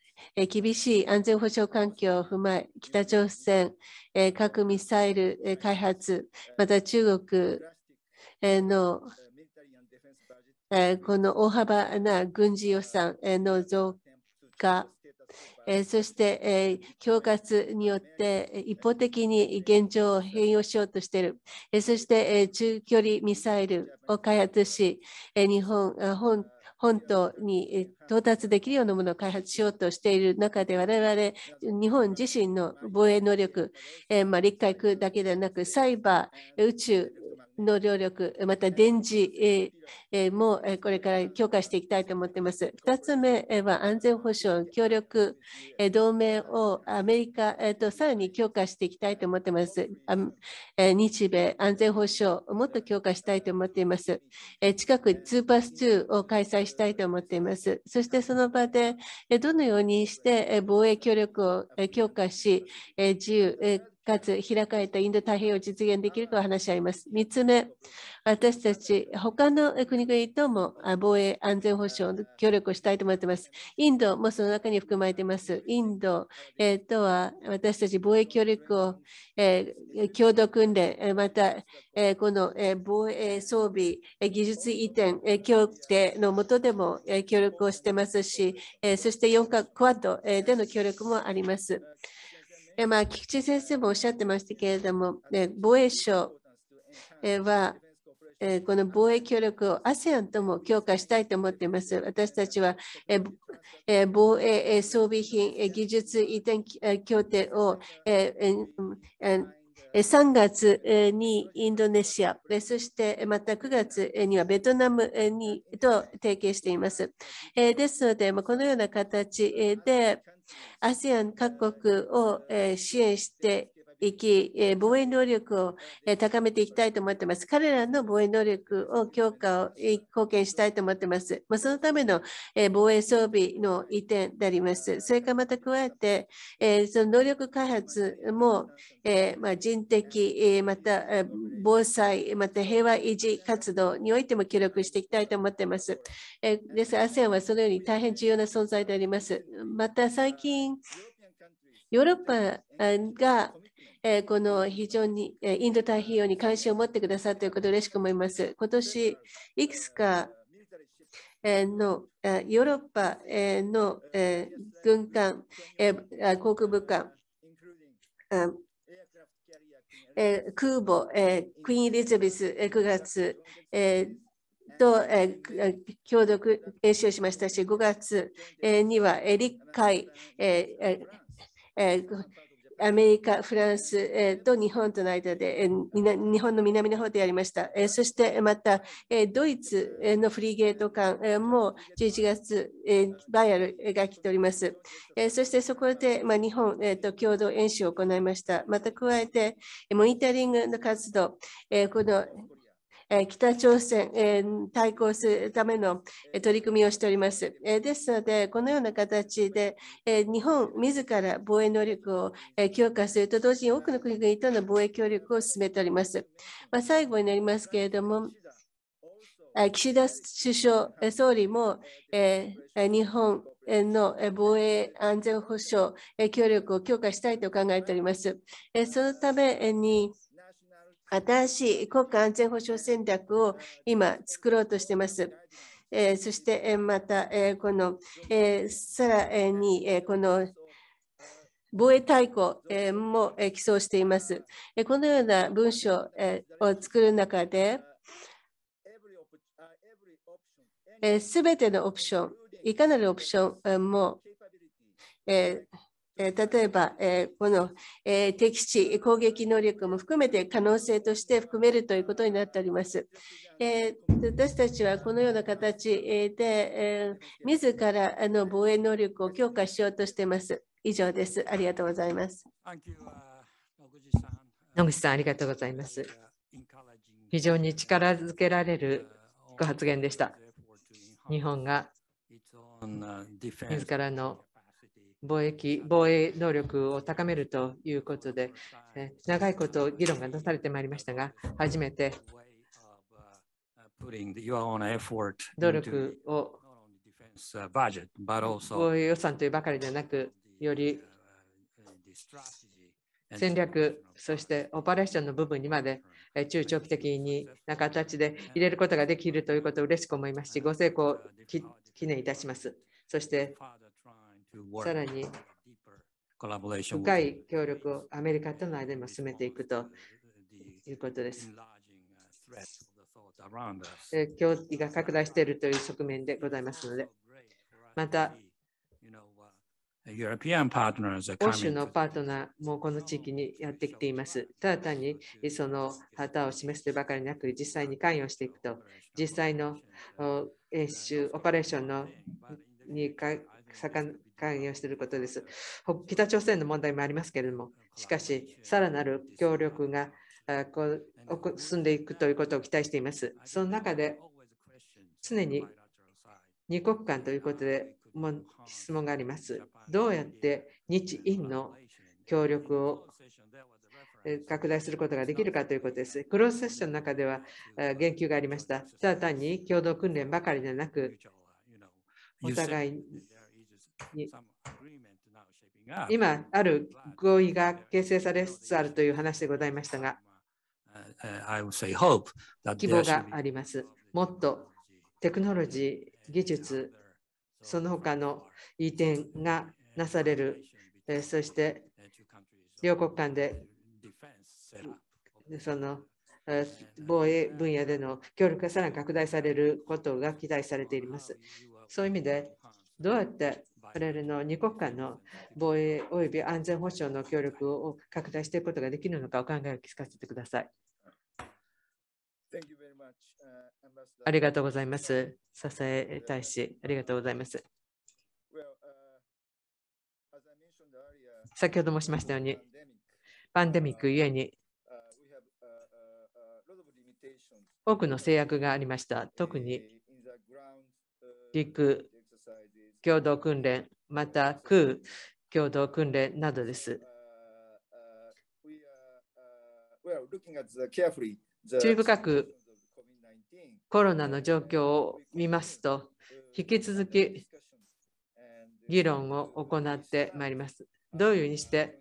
厳しい安全保障環境を踏まえ、北朝鮮、核・ミサイル開発、また中国のこの大幅な軍事予算の増加、そして恐喝によって一方的に現状を変容しようとしている、そして中距離ミサイルを開発し、日本本島に到達できるようなものを開発しようとしている中で我々日本自身の防衛能力、えー、まあ陸海空だけではなくサイバー宇宙能量力また電磁もこれから強化していきたいと思っています2つ目は安全保障協力同盟をアメリカとさらに強化していきたいと思っています日米安全保障をもっと強化したいと思っています近く2パス2を開催したいと思っていますそしてその場でどのようにして防衛協力を強化し、自由、かつ開かれたインド太平洋を実現できるかを話し合います。3つ目、私たち他の国々とも防衛安全保障の協力をしたいと思っています。インドもその中に含まれています。インド、とは私たち防衛協力を、共同訓練、また、この、防衛装備、技術移転、協定の下でも、協力をしてますし、そして4カクワッド、での協力もあります。まあ、菊池先生もおっしゃってましたけれども、防衛省は、この防衛協力を ASEAN とも強化したいと思っています。私たちは、防衛装備品、技術移転協定を、3月にインドネシア、そしてまた9月にはベトナムにと提携しています。ですので、このような形で、ASEAN 各国を支援していき、防衛能力を高めていきたいと思っています。彼らの防衛能力を強化を貢献したいと思っています。まあ、そのための防衛装備の移転であります。それからまた加えて、その能力開発も人的、また防災、また平和維持活動においても協力していきたいと思っています。です ASEAN はそのように大変重要な存在であります。また最近ヨーロッパがこの非常に、インド太平洋に関心を持ってくださっていることを嬉しく思います。今年いくつかのヨーロッパの軍艦、航空部艦、空母、クイーン・エリザベス9月と共同演習をしましたし、5月には陸海アメリカ、フランス、えー、と日本との間で、えー、日本の南の方でやりました。えー、そしてまた、えー、ドイツのフリーゲート艦、えー、もう11月、えー、バイアルが来ております。えー、そしてそこで、まあ、日本、えー、と共同演習を行いました。また加えて、モニタリングの活動、えー、このえ北朝鮮、え対抗するための取り組みをしております。えですので、このような形で、え日本自ら防衛能力を、え強化すると同時に多くの国々との防衛協力を進めております。まあ、最後になりますけれども、岸田首相、総理も、え日本の防衛安全保障協力を強化したいと考えております。そのために新しい国家安全保障戦略を今作ろうとしています。えー、そして、えまた、えー、この、えさらに、えこの防衛大綱も起草しています。このような文書を作る中で、すべてのオプション、いかなるオプションも例えば、この敵地、攻撃能力も含めて可能性として含めるということになっております。私たちはこのような形で、自らの防衛能力を強化しようとしています。以上です。ありがとうございます。野口さん、ありがとうございます。非常に力づけられるご発言でした。日本が自らの貿易、防衛能力を高めるということで、長いこと議論がなされてまいりましたが、初めて努力を防衛予算というばかりではなく、より戦略、そしてオペレーションの部分にまで中長期的にな形で入れることができるということを嬉しく思いますし、ご成功を記念いたします。そしてさらに深い協力をアメリカとの間にも進めていくということです。協議が拡大しているという側面でございますので、また、欧州のパートナーもこの地域にやってきています。ただ単にその旗を示してばかりなく、実際に関与していくと、実際の演習、オペレーションのにか関与していることです。北朝鮮の問題もありますけれども、しかし、さらなる協力が進んでいくということを期待しています。その中で、常に二国間ということで質問があります。どうやって日印の協力を拡大することができるかということです。クローズセッションの中では言及がありました。ただ単に共同訓練ばかりでなく、お互い今ある合意が形成されつつあるという話でございましたが、希望があります。もっとテクノロジー、技術、その他の移転がなされる、そして両国間でその防衛分野での協力がさらに拡大されることが期待されています。そういう意味で、どうやって我々の2国間の防衛及び安全保障の協力を拡大していくことができるのかお考えを聞かせてください。ありがとうございます。支え大使、ありがとうございます。先ほど申しましたように、パンデミックゆえに多くの制約がありました。特に陸共同訓練、また空共同訓練などです。注意深くコロナの状況を見ますと、引き続き議論を行ってまいります。どういうふうにして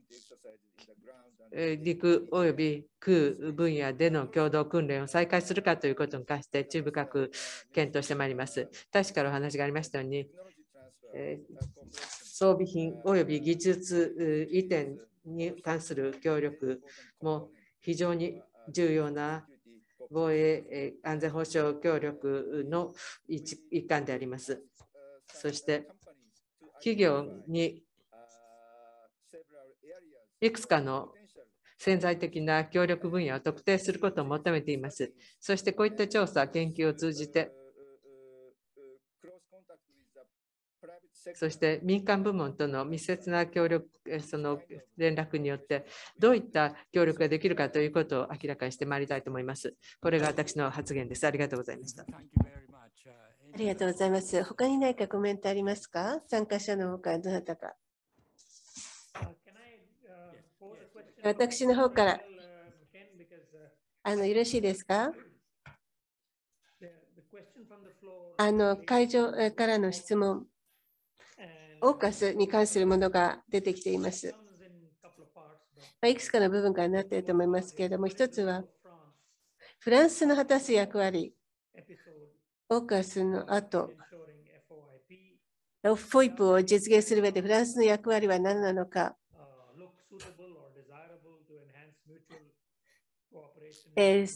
陸および空分野での共同訓練を再開するかということに関して注意深く検討してまいります。確かのお話がありましたように、装備品及び技術移転に関する協力も非常に重要な防衛安全保障協力の一環であります。そして企業にいくつかの潜在的な協力分野を特定することを求めています。そしてこういった調査、研究を通じてそして民間部門との密接な協力、その連絡によって、どういった協力ができるかということを明らかにしてまいりたいと思います。これが私の発言です。ありがとうございました。ありがとうございます。他に何かコメントありますか参加者の方か、らどなたか。私の方から。あのよろしいですかあの会場からの質問。オーカスに関するものが出てきています。まいくつかの部分からなっていると思いますけれども、一つは、フランスの果たす役割、オーカスの後、FOIP を実現する上でフランスの役割は何なのか、えー、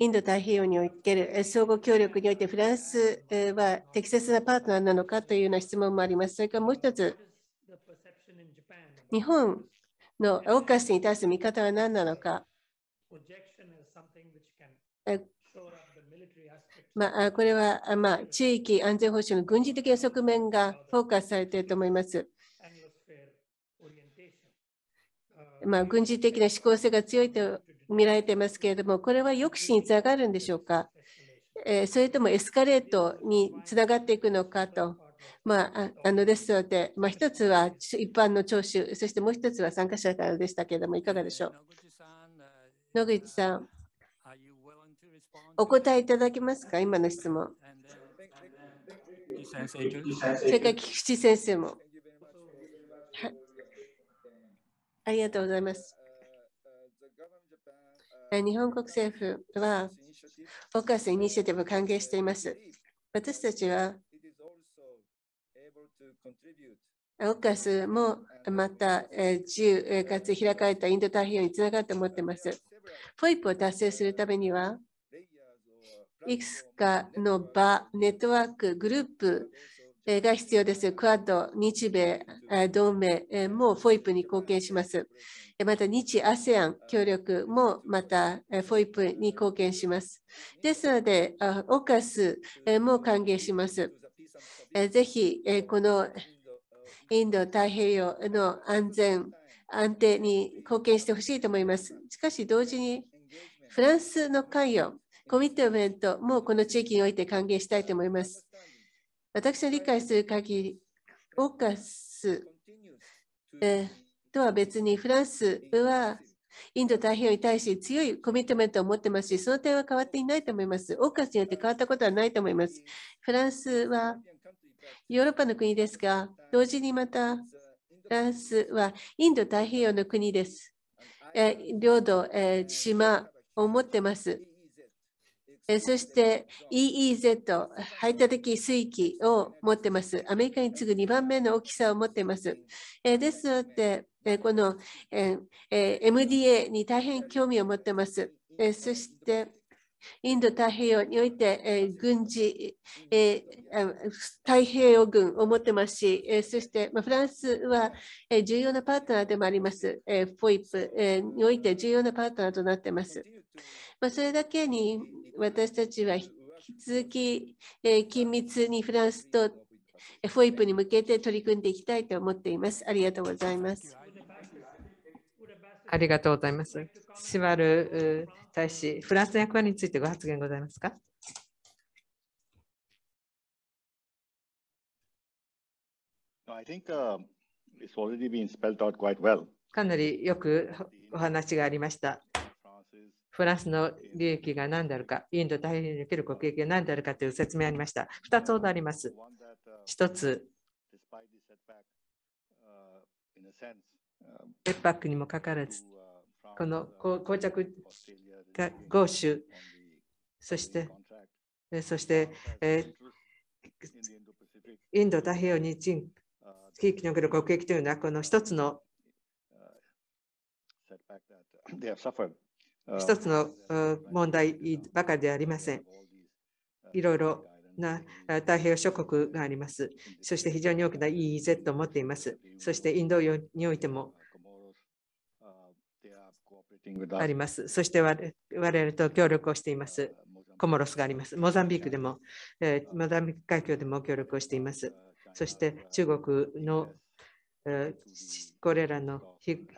インド太平洋における相互協力においてフランスは適切なパートナーなのかというような質問もあります。それからもう一つ、日本のオーカスに対する見方は何なのか。まあ、これは、まあ、地域安全保障の軍事的な側面がフォーカスされていると思います。まあ、軍事的な思考性が強いと見られていますけれども、これは抑止につながるんでしょうか、えそれともエスカレートにつながっていくのかと、まあ、あのですので、まあ、一つは一般の聴取、そしてもう一つは参加者からでしたけれども、いかがでしょう。野口さん、お答えいただけますか、今の質問。それから菊池先生も。ありがとうございます。日本国政府は、オーカスイニシアティブを歓迎しています。私たちは、オーカスもまた自由かつ開かれたインド太平洋につながると思っています。フォイップを達成するためには、いくつかの場、ネットワーク、グループが必要です。クアッド、日米同盟も FOIP に貢献します。また日 ASEAN 協力もまた FOIP に貢献します。ですので、OCAS も歓迎します。ぜひ、このインド太平洋の安全、安定に貢献してほしいと思います。しかし同時に、フランスの関与、コミットメントもこの地域において歓迎したいと思います。私が理解する限り、オーカス、えとは別にフランスはインド太平洋に対し強いコミットメントを持ってますし、その点は変わっていないと思います。オーカスによって変わったことはないと思います。フランスはヨーロッパの国ですが、同時にまたフランスはインド太平洋の国です。え領土、え島を持ってます。そして EEZ、排他的水域を持っています。アメリカに次ぐ2番目の大きさを持っています。ですので、この MDA に大変興味を持っています。そして、インド太平洋において、え軍事、え太平洋軍を持ってますし、えそして、まあ、フランスは、え重要なパートナーでもあります、え FOIP、えにおいて重要なパートナーとなっています。まあ、それだけに私たちは引き続き、えー、緊密にフランスとフォイプに向けて取り組んでいきたいと思っています。ありがとうございます。ありがとうございます。シバル大使、フランスの役割についてご発言ございますかかなりよくお話がありました。フランスの利益が何であるか、インド太平洋における国益が何であるかという説明ありました。2つほどあります。1つ、ペッパックにもかかわらず、この膠着合衆、そして、そして、えインド太平洋に地域における国益というのは、この一つの一つの問題ばかりではありません。いろいろな太平洋諸国があります。そして非常に大きな EEZ を持っています。そしてインド洋においてもあります。そして我々と協力をしています。コモロスがあります。モザンビークでも、モザンビーク海峡でも協力をしています。そして中国のこれらの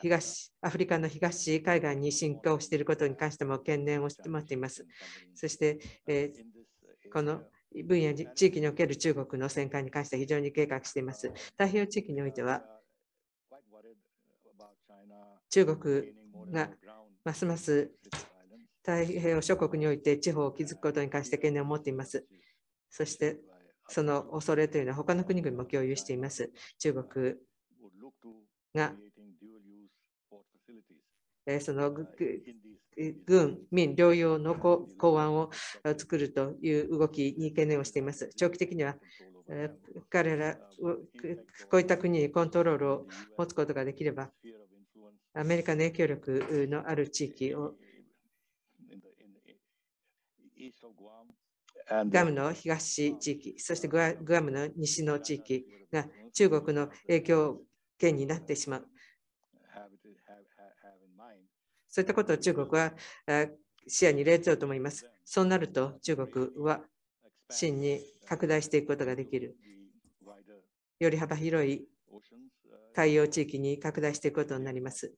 東アフリカの東海岸に侵攻していることに関しても懸念をしてもらっています。そして、えこの分野に地域における中国の戦艦に関しては非常に計画しています。太平洋地域においては、中国がますます太平洋諸国において地方を築くことに関して懸念を持っています。そして、その恐れというのは他の国々も共有しています。中国が、えその軍、民両用の港湾を作るという動きに懸念をしています。長期的には彼ら、こういった国にコントロールを持つことができれば、アメリカの影響力のある地域をガムの東地域、そしてグアムの西の地域が中国の影響件になってしまう。そういったことを中国は視野に入れてうと思います。そうなると中国は真に拡大していくことができる。より幅広い海洋地域に拡大していくことになります。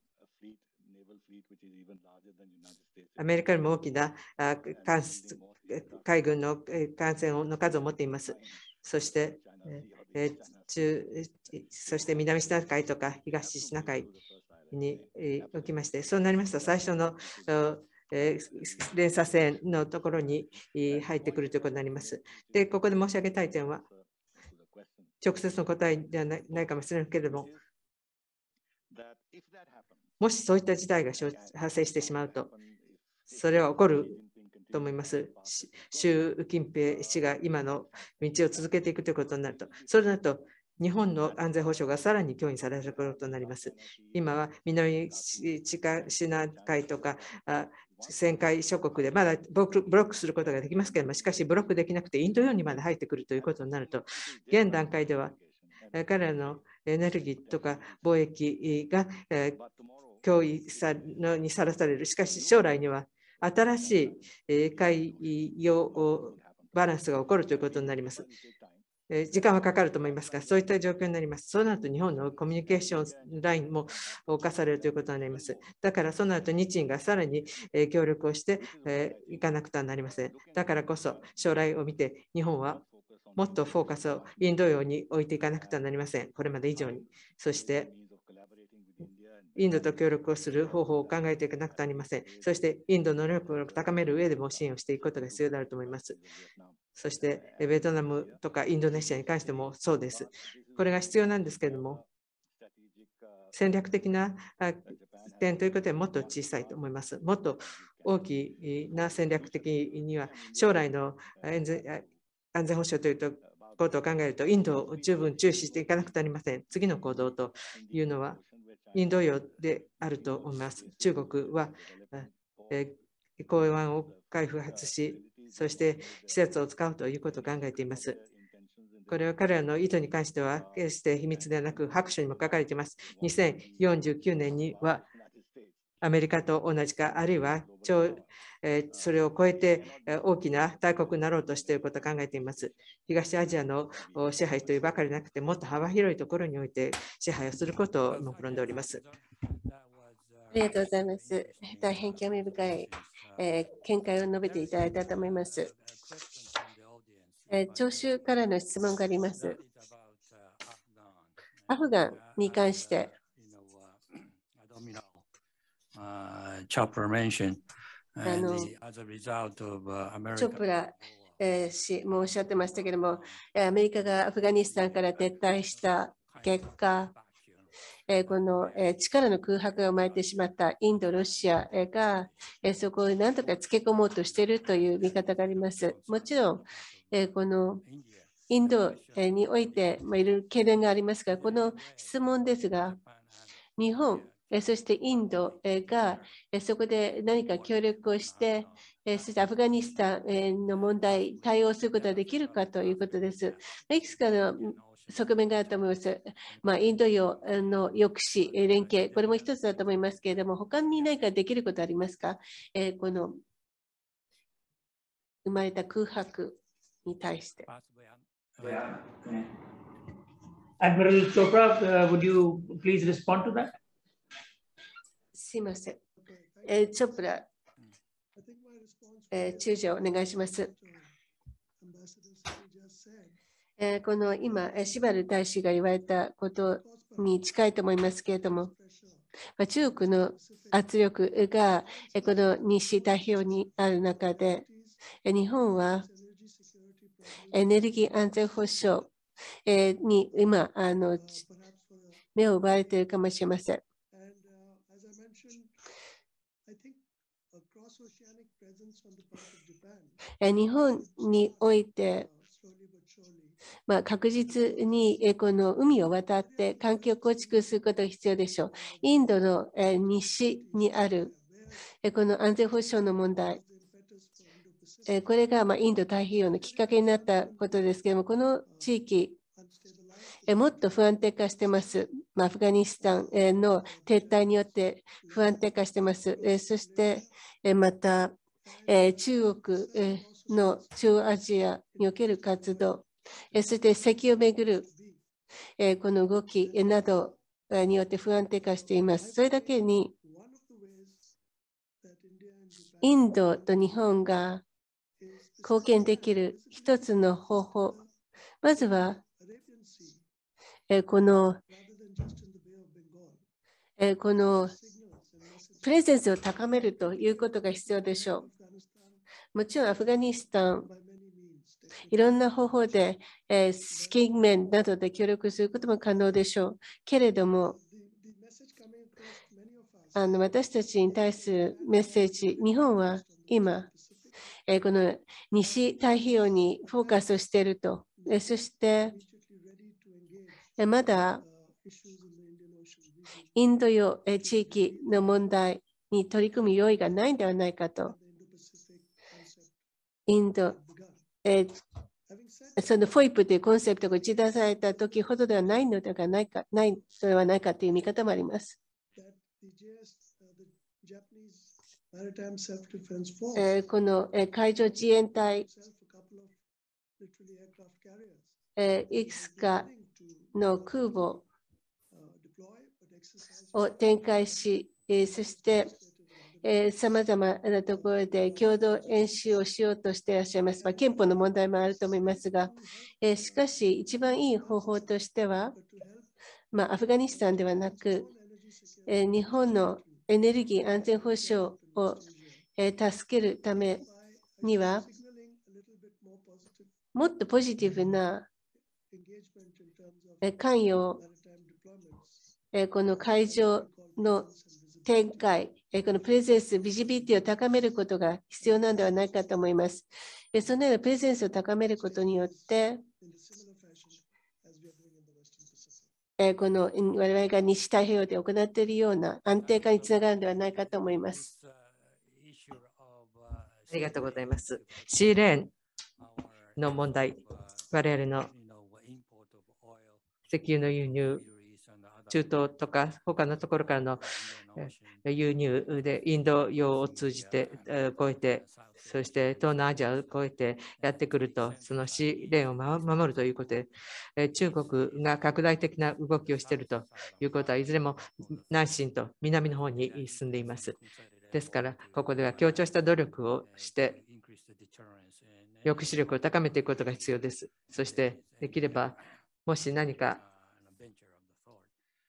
アメリカよりも大きな海軍の艦船の数を持っています。そして中そして南シナ海とか東シナ海におきまして、そうなりますと最初の連鎖線のところに入ってくるということになります。で、ここで申し上げたい点は、直接の答えではないかもしれないけれども、もしそういった事態が発生してしまうと、それは起こると思います。習近平氏が今の道を続けていくということになると。それだと日本の安全保障がさらに脅威されることになります。今は南シナ海とか旋回諸国でまだブロックすることができますけれども、しかしブロックできなくてインド洋にまで入ってくるということになると、現段階では彼らのエネルギーとか貿易が脅威さのにさらされる。しかし将来には新しい海洋バランスが起こるということになります。時間はかかると思いますが、そういった状況になります。そうなると日本のコミュニケーションラインも侵されるということになります。だからそうなると日印がさらに協力をしていかなくてはなりません。だからこそ将来を見て日本はもっとフォーカスをインド洋に置いていかなくてはなりません。これまで以上に。そしてインドと協力をする方法を考えていかなくてはなりません。そしてインドの能力を高める上でも支援をしていくことが必要であると思います。そしてベトナムとかインドネシアに関してもそうです。これが必要なんですけれども、戦略的な点ということはもっと小さいと思います。もっと大きな戦略的には、将来の安全保障というとことを考えると、インドを十分注視していかなくてはなりません。次の行動というのは、インド洋であると思います。中国は、えー、湾を開発し、そして施設を使うということを考えています。これは彼らの意図に関しては決して秘密ではなく白書にも書かれています。2049年にはアメリカと同じか、あるいは超、えそれを超えて大きな大国になろうとしていることを考えています。東アジアの支配というばかりなくて、もっと幅広いところにおいて支配をすることを目論んでおります。ありがとうございます。大変興味深い、えー、見解を述べていただいたと思います。えー、聴衆からの質問があります。アフガンに関して。あのチョプラえもおっしゃってましたけれども、アメリカがアフガニスタンから撤退した結果、えこの、え力の空白が生まれてしまったインド、ロシア、えが、えそこを何とかつけ込もうとしているという見方があります。もちろん、えこのインドにおいて、まいろいろ懸念がありますが、この質問ですが、日本、そしてインドがそこで何か協力をして、そしてアフガニスタンの問題、対応することができるかということです。いくつかの側面があると思います。まあ、インド洋の抑止、連携、これも一つだと思いますけれども、他に何かできることありますか、えー、この生まれた空白に対して。Admiral Chopra, would you please respond to that? すみません。えー、チョプラ、えー、中将お願いします。えこの今、シバル大使が言われたことに近いと思いますけれども、ま中国の圧力がこの西太平洋にある中で、日本はエネルギー安全保障に今あの目を奪われているかもしれません。日本においてまあ、確実にこの海を渡って環境構築することが必要でしょう。インドの西にあるこの安全保障の問題、これがまインド太平洋のきっかけになったことですけれども、この地域、もっと不安定化してます。アフガニスタンの撤退によって不安定化してます。そしてまた中国の中央アジアにおける活動そして油をめぐるこの動きなどによって不安定化しています。それだけにインドと日本が貢献できる一つの方法、まずはこのこのプレゼンスを高めるということが必要でしょう。もちろんアフガニスタンいろんな方法で、えー、資金面などで協力することも可能でしょう。けれども、あの私たちに対するメッセージ、日本は今、えー、この西太平洋にフォーカスをしていると、えー、そしてまだインド洋地域の問題に取り組む用意がないんではないかと。インドえー、そのフォイプというコンセプトが打ち出された時ほどではないのではないか、ないのではないかという見方もあります。えー、この、えー、海上自衛隊、えー、いくつかの空母を展開し、えー、そして、さまざまなところで共同演習をしようとしていらっしゃいます。まあ、憲法の問題もあると思いますが、えー、しかし、一番いい方法としては、まあ、アフガニスタンではなく、えー、日本のエネルギー安全保障を、えー、助けるためには、もっとポジティブな関与をこの会場の展開このプレゼンス、ビジビリティを高めることが必要なのではないかと思います。そのようなプレゼンスを高めることによって、この我々が西太平洋で行っているような安定化につながるのではないかと思います。ありがとうございます。シーレーンの問題、我々の石油の輸入中東とか他のところからの輸入でインド洋を通じて超えてそして東南アジアを越えてやってくるとその試練を守るということで中国が拡大的な動きをしているということはいずれも南進と南の方に進んでいますですからここでは強調した努力をして抑止力を高めていくことが必要ですそしてできればもし何か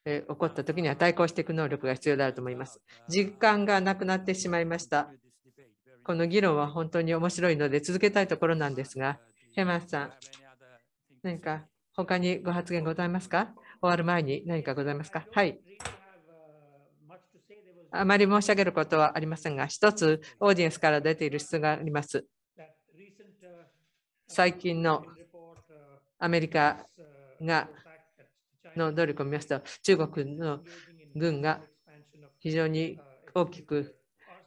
え起こった時には対抗していく能力が必要であると思います。時間がなくなってしまいました。この議論は本当に面白いので続けたいところなんですが、ヘマンさん、何か他にご発言ございますか終わる前に何かございますかはい。あまり申し上げることはありませんが、一つオーディエンスから出ている質があります。最近のアメリカがの努力を見ますと、中国の軍が非常に大きく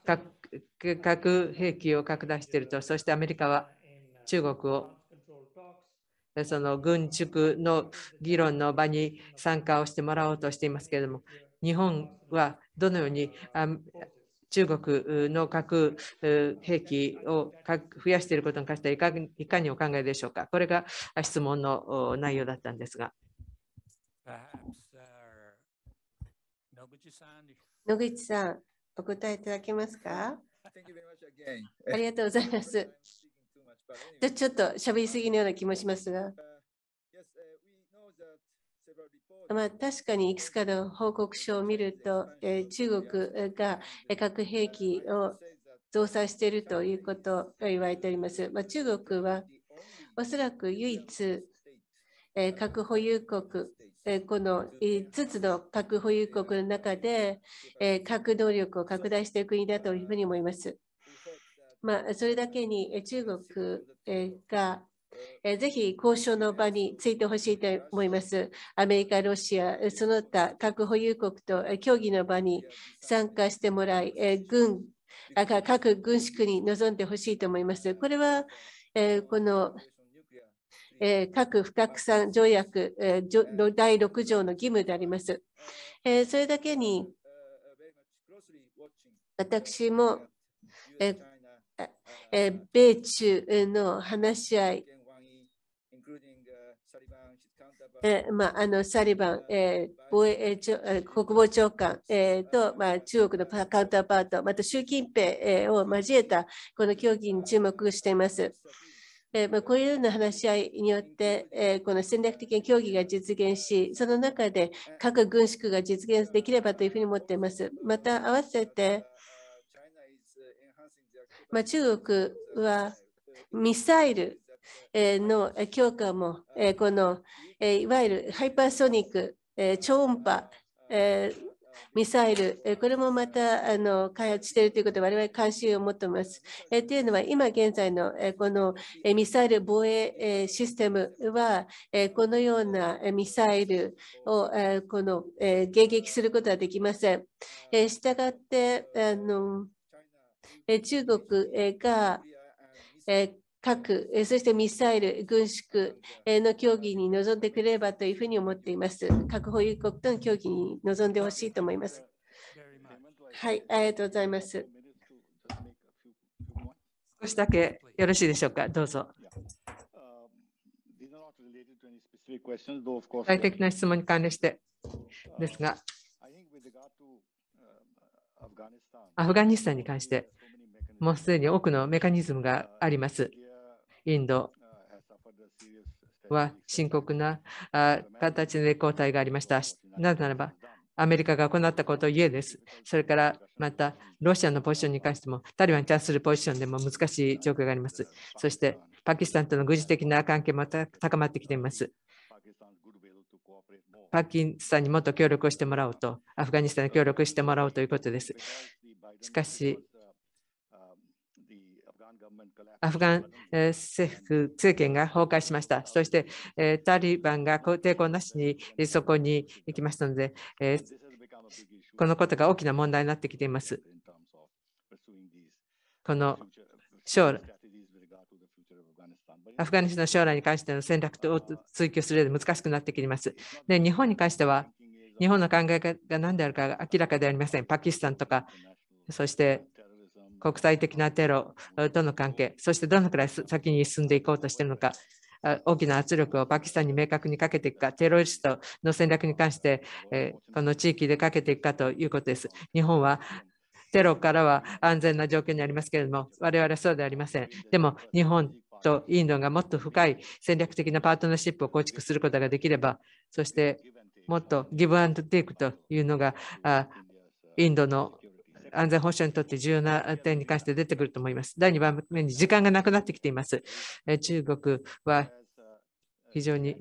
核兵器を拡大していると、そしてアメリカは中国をその軍縮の議論の場に参加をしてもらおうとしていますけれども、日本はどのように中国の核兵器を増やしていることに関してはいかにお考えでしょうか。これが質問の内容だったんですが。野口さん、お答えいただけますか [LAUGHS] ありがとうございます。[LAUGHS] ちょっと喋りすぎのような気もしますが。まあ、確かにいくつかの報告書を見ると、え中国が核兵器を増産しているということが言われております。まあ、中国はおそらく唯一、え核保有国この5つの核保有国の中で核能力を拡大していく国だというふうに思います。まあ、それだけに中国がぜひ交渉の場についてほしいと思います。アメリカ、ロシア、その他核保有国と協議の場に参加してもらい、軍各軍縮に臨んでほしいと思います。これはこのえ不拡散条約、え第6条の義務であります。えそれだけに、私も、ええ米中の話し合い、えまあ、あのサリバン、え防衛国防長官、えと、まあ、中国のカウンターパート、また習近平、えを交えたこの協議に注目しています。えまこういうような話し合いによって、えこの戦略的な協議が実現し、その中で核軍縮が実現できればというふうに思っています。また、合わせて、ま中国はミサイルの強化も、このいわゆるハイパーソニック、超音波ミサイル、これもまたあの開発しているということで我々関心を持っています。えというのは今現在のこのミサイル防衛システムはこのようなミサイルをこの迎撃することはできません。したがってあの中国が核、そしてミサイル、軍縮の協議に臨んでくれればというふうに思っています。核保有国との協議に臨んでほしいと思います。はい、ありがとうございます。少しだけよろしいでしょうか、どうぞ。具体的な質問に関連してですが、アフガニスタンに関して、もうすでに多くのメカニズムがあります。インドは深刻な形で交代がありました。なぜならば、アメリカが行ったこと言えです。それからまた、ロシアのポジションに関しても、タリバンに対するポジションでも難しい状況があります。そして、パキスタンとの軍事的な関係も高まってきています。パキスタンにもっと協力をしてもらおうと、アフガニスタンに協力してもらおうということです。しかし、アフガン政府政権が崩壊しました。そして、えタリバンが抵抗なしにそこに行きましたので、えこのことが大きな問題になってきています。この将来アフガニスタンの将来に関しての戦略を追求する上で難しくなってきます。で、日本に関しては、日本の考えが何であるかが明らかではありません。パキスタンとか、そして国際的なテロとの関係、そしてどのくらい先に進んでいこうとしているのか、大きな圧力をパキスタンに明確にかけていくか、テロリストの戦略に関して、この地域でかけていくかということです。日本はテロからは安全な状況にありますけれども、我々はそうではありません。でも日本とインドがもっと深い戦略的なパートナーシップを構築することができれば、そしてもっとギブアンドテイクというのがインドの安全保障にとって重要な点に関して出てくると思います。第2番目に時間がなくなってきています。中国は非常に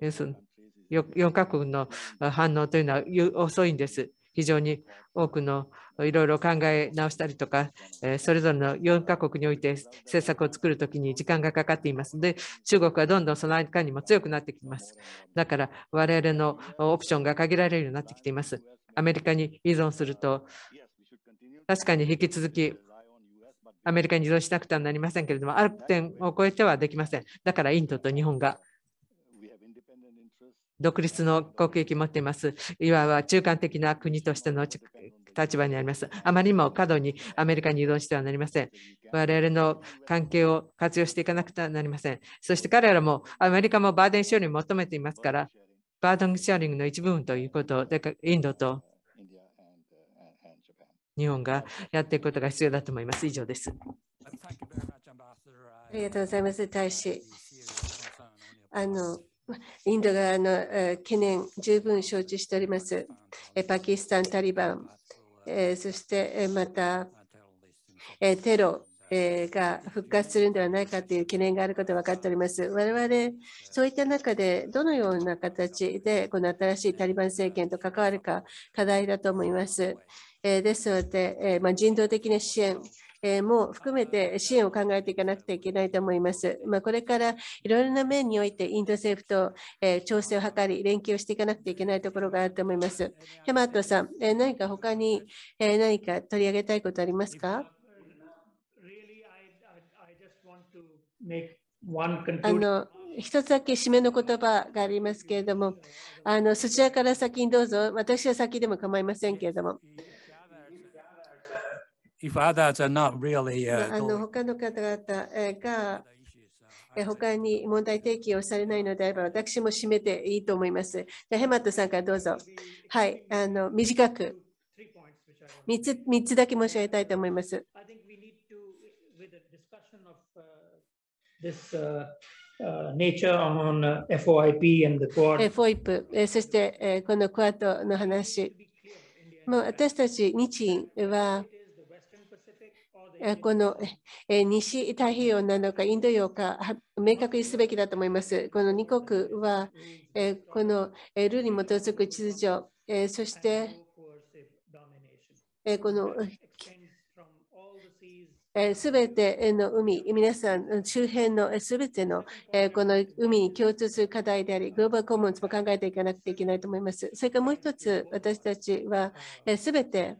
4カ国の反応というのは遅いんです。非常に多くのいろいろ考え直したりとか、それぞれの4カ国において政策を作るときに時間がかかっていますで、中国はどんどんその間にも強くなってきます。だから、我々のオプションが限られるようになってきています。アメリカに依存すると、確かに引き続きアメリカに依存しなくてはなりませんけれども、ある点を超えてはできません。だからインドと日本が独立の国益を持っています。いわば中間的な国としての立場にあります。あまりにも過度にアメリカに依存してはなりません。我々の関係を活用していかなくてはなりません。そして彼らもアメリカもバーデン使用に求めていますから、バードンシェアリングの一部分ということで、インドと日本がやっていくことが必要だと思います。以上です。ありがとうございます、大使。あのインド側の懸念、十分承知しております。パキスタン、タリバン、そしてまたテロが復活するんではないかという懸念があることが分かっております。我々、そういった中でどのような形でこの新しいタリバン政権と関わるか課題だと思います。ですので、ま人道的な支援、も含めて支援を考えていかなくてはいけないと思います。まこれからいろいろな面においてインド政府と、え調整を図り、連携をしていかなくてはいけないところがあると思います。ヘマートさん、え何か他に、え何か取り上げたいことありますかあの一つだけ締めの言葉がありますけれども、あのそちらから先にどうぞ、私は先でも構いませんけれども。If others are not really, あの他の方々が他に問題提起をされないのであれば、私も締めていいと思います。ヘマットさんからどうぞ。はい、あの短く3つ ,3 つだけ申し上げたいと思います。this nature on FOIP and the Quad. FOIP、そしてえこのクワッドの話。もう私たち日印はこの西太平洋なのかインド洋か明確にすべきだと思います。この2国はこのルールに基づく秩序、そしてこのすべての海、皆さん周辺のすべてのこの海に共通する課題であり、グローバルコモンズも考えていかなくてはいけないと思います。それからもう一つ、私たちはすべて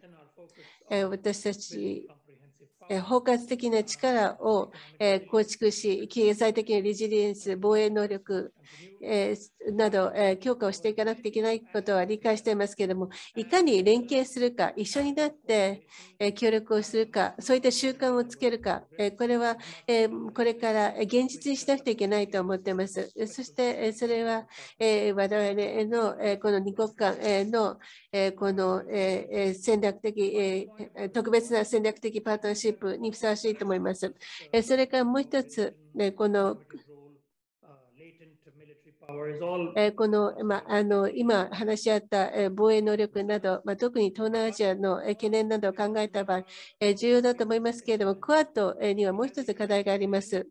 私たち包括的な力を構築し、経済的なリジリエンス、防衛能力、えなど、え強化をしていかなくていけないことは理解していますけれども、いかに連携するか、一緒になって、え協力をするか、そういった習慣をつけるか、えこれは、えこれから現実にしなくてはいけないと思っています。そして、えそれは、え我々の、えこの二国間、えの、えこの、え戦略的、え特別な戦略的パートナーシップにふさわしいと思います。えそれからもう一つ、このこの、まあの今話し合った防衛能力など、ま特に東南アジアの懸念などを考えた場合、重要だと思いますけれども、クアッドにはもう一つ課題があります。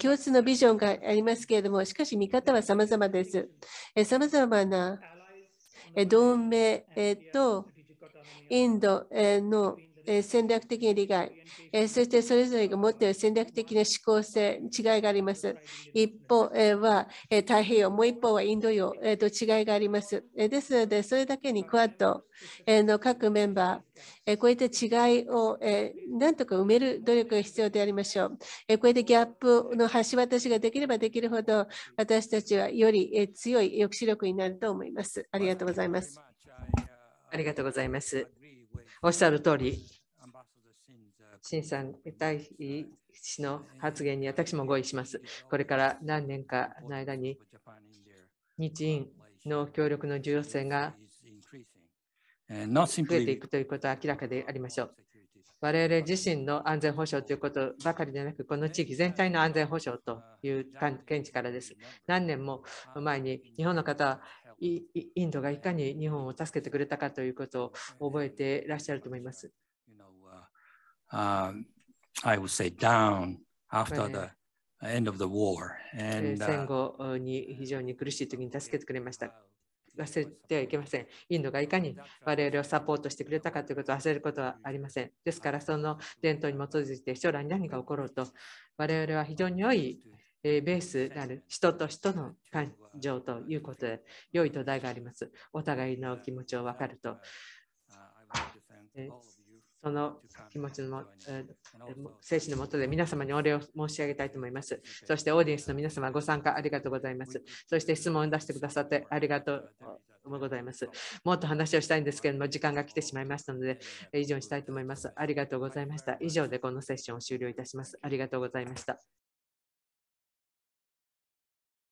共通のビジョンがありますけれども、しかし見方は様々です。様々な同盟とインドのえ戦略的な利害、えそしてそれぞれが持っている戦略的な思考性、違いがあります。一方は、え太平洋、もう一方はインド洋、えと違いがあります。えですので、それだけにクアッドの各メンバー、えこういった違いを、えなんとか埋める努力が必要でありましょう。えこうやってギャップの橋渡しができればできるほど、私たちはより、え強い抑止力になると思います。ありがとうございます。ありがとうございます。おっしゃる通り、新さん大使の発言に私も合意します。これから何年かの間に日印の協力の重要性が増えていくということは明らかでありましょう。我々自身の安全保障ということばかりでなく、この地域全体の安全保障という見地からです。何年も前に日本の方はインドがいかに日本を助けてくれたかということを覚えていらっしゃると思います。I would say down after the end of the war. And, 戦後に非常に苦しい時に助けてくれました。忘れてはいけません。インドがいかに我々をサポートしてくれたかということを忘ることはありません。ですから、その伝統に基づいて将来に何が起ころうと、我々は非常に良いベースである人と人の感情ということで、良い土台があります。お互いの気持ちを分かると。その気持ちの、え精神のもとで皆様にお礼を申し上げたいと思います。そしてオーディエンスの皆様、ご参加ありがとうございます。そして質問を出してくださってありがとうございます。もっと話をしたいんですけれども、時間が来てしまいましたので、以上にしたいと思います。ありがとうございました。以上でこのセッションを終了いたします。ありがとうございました。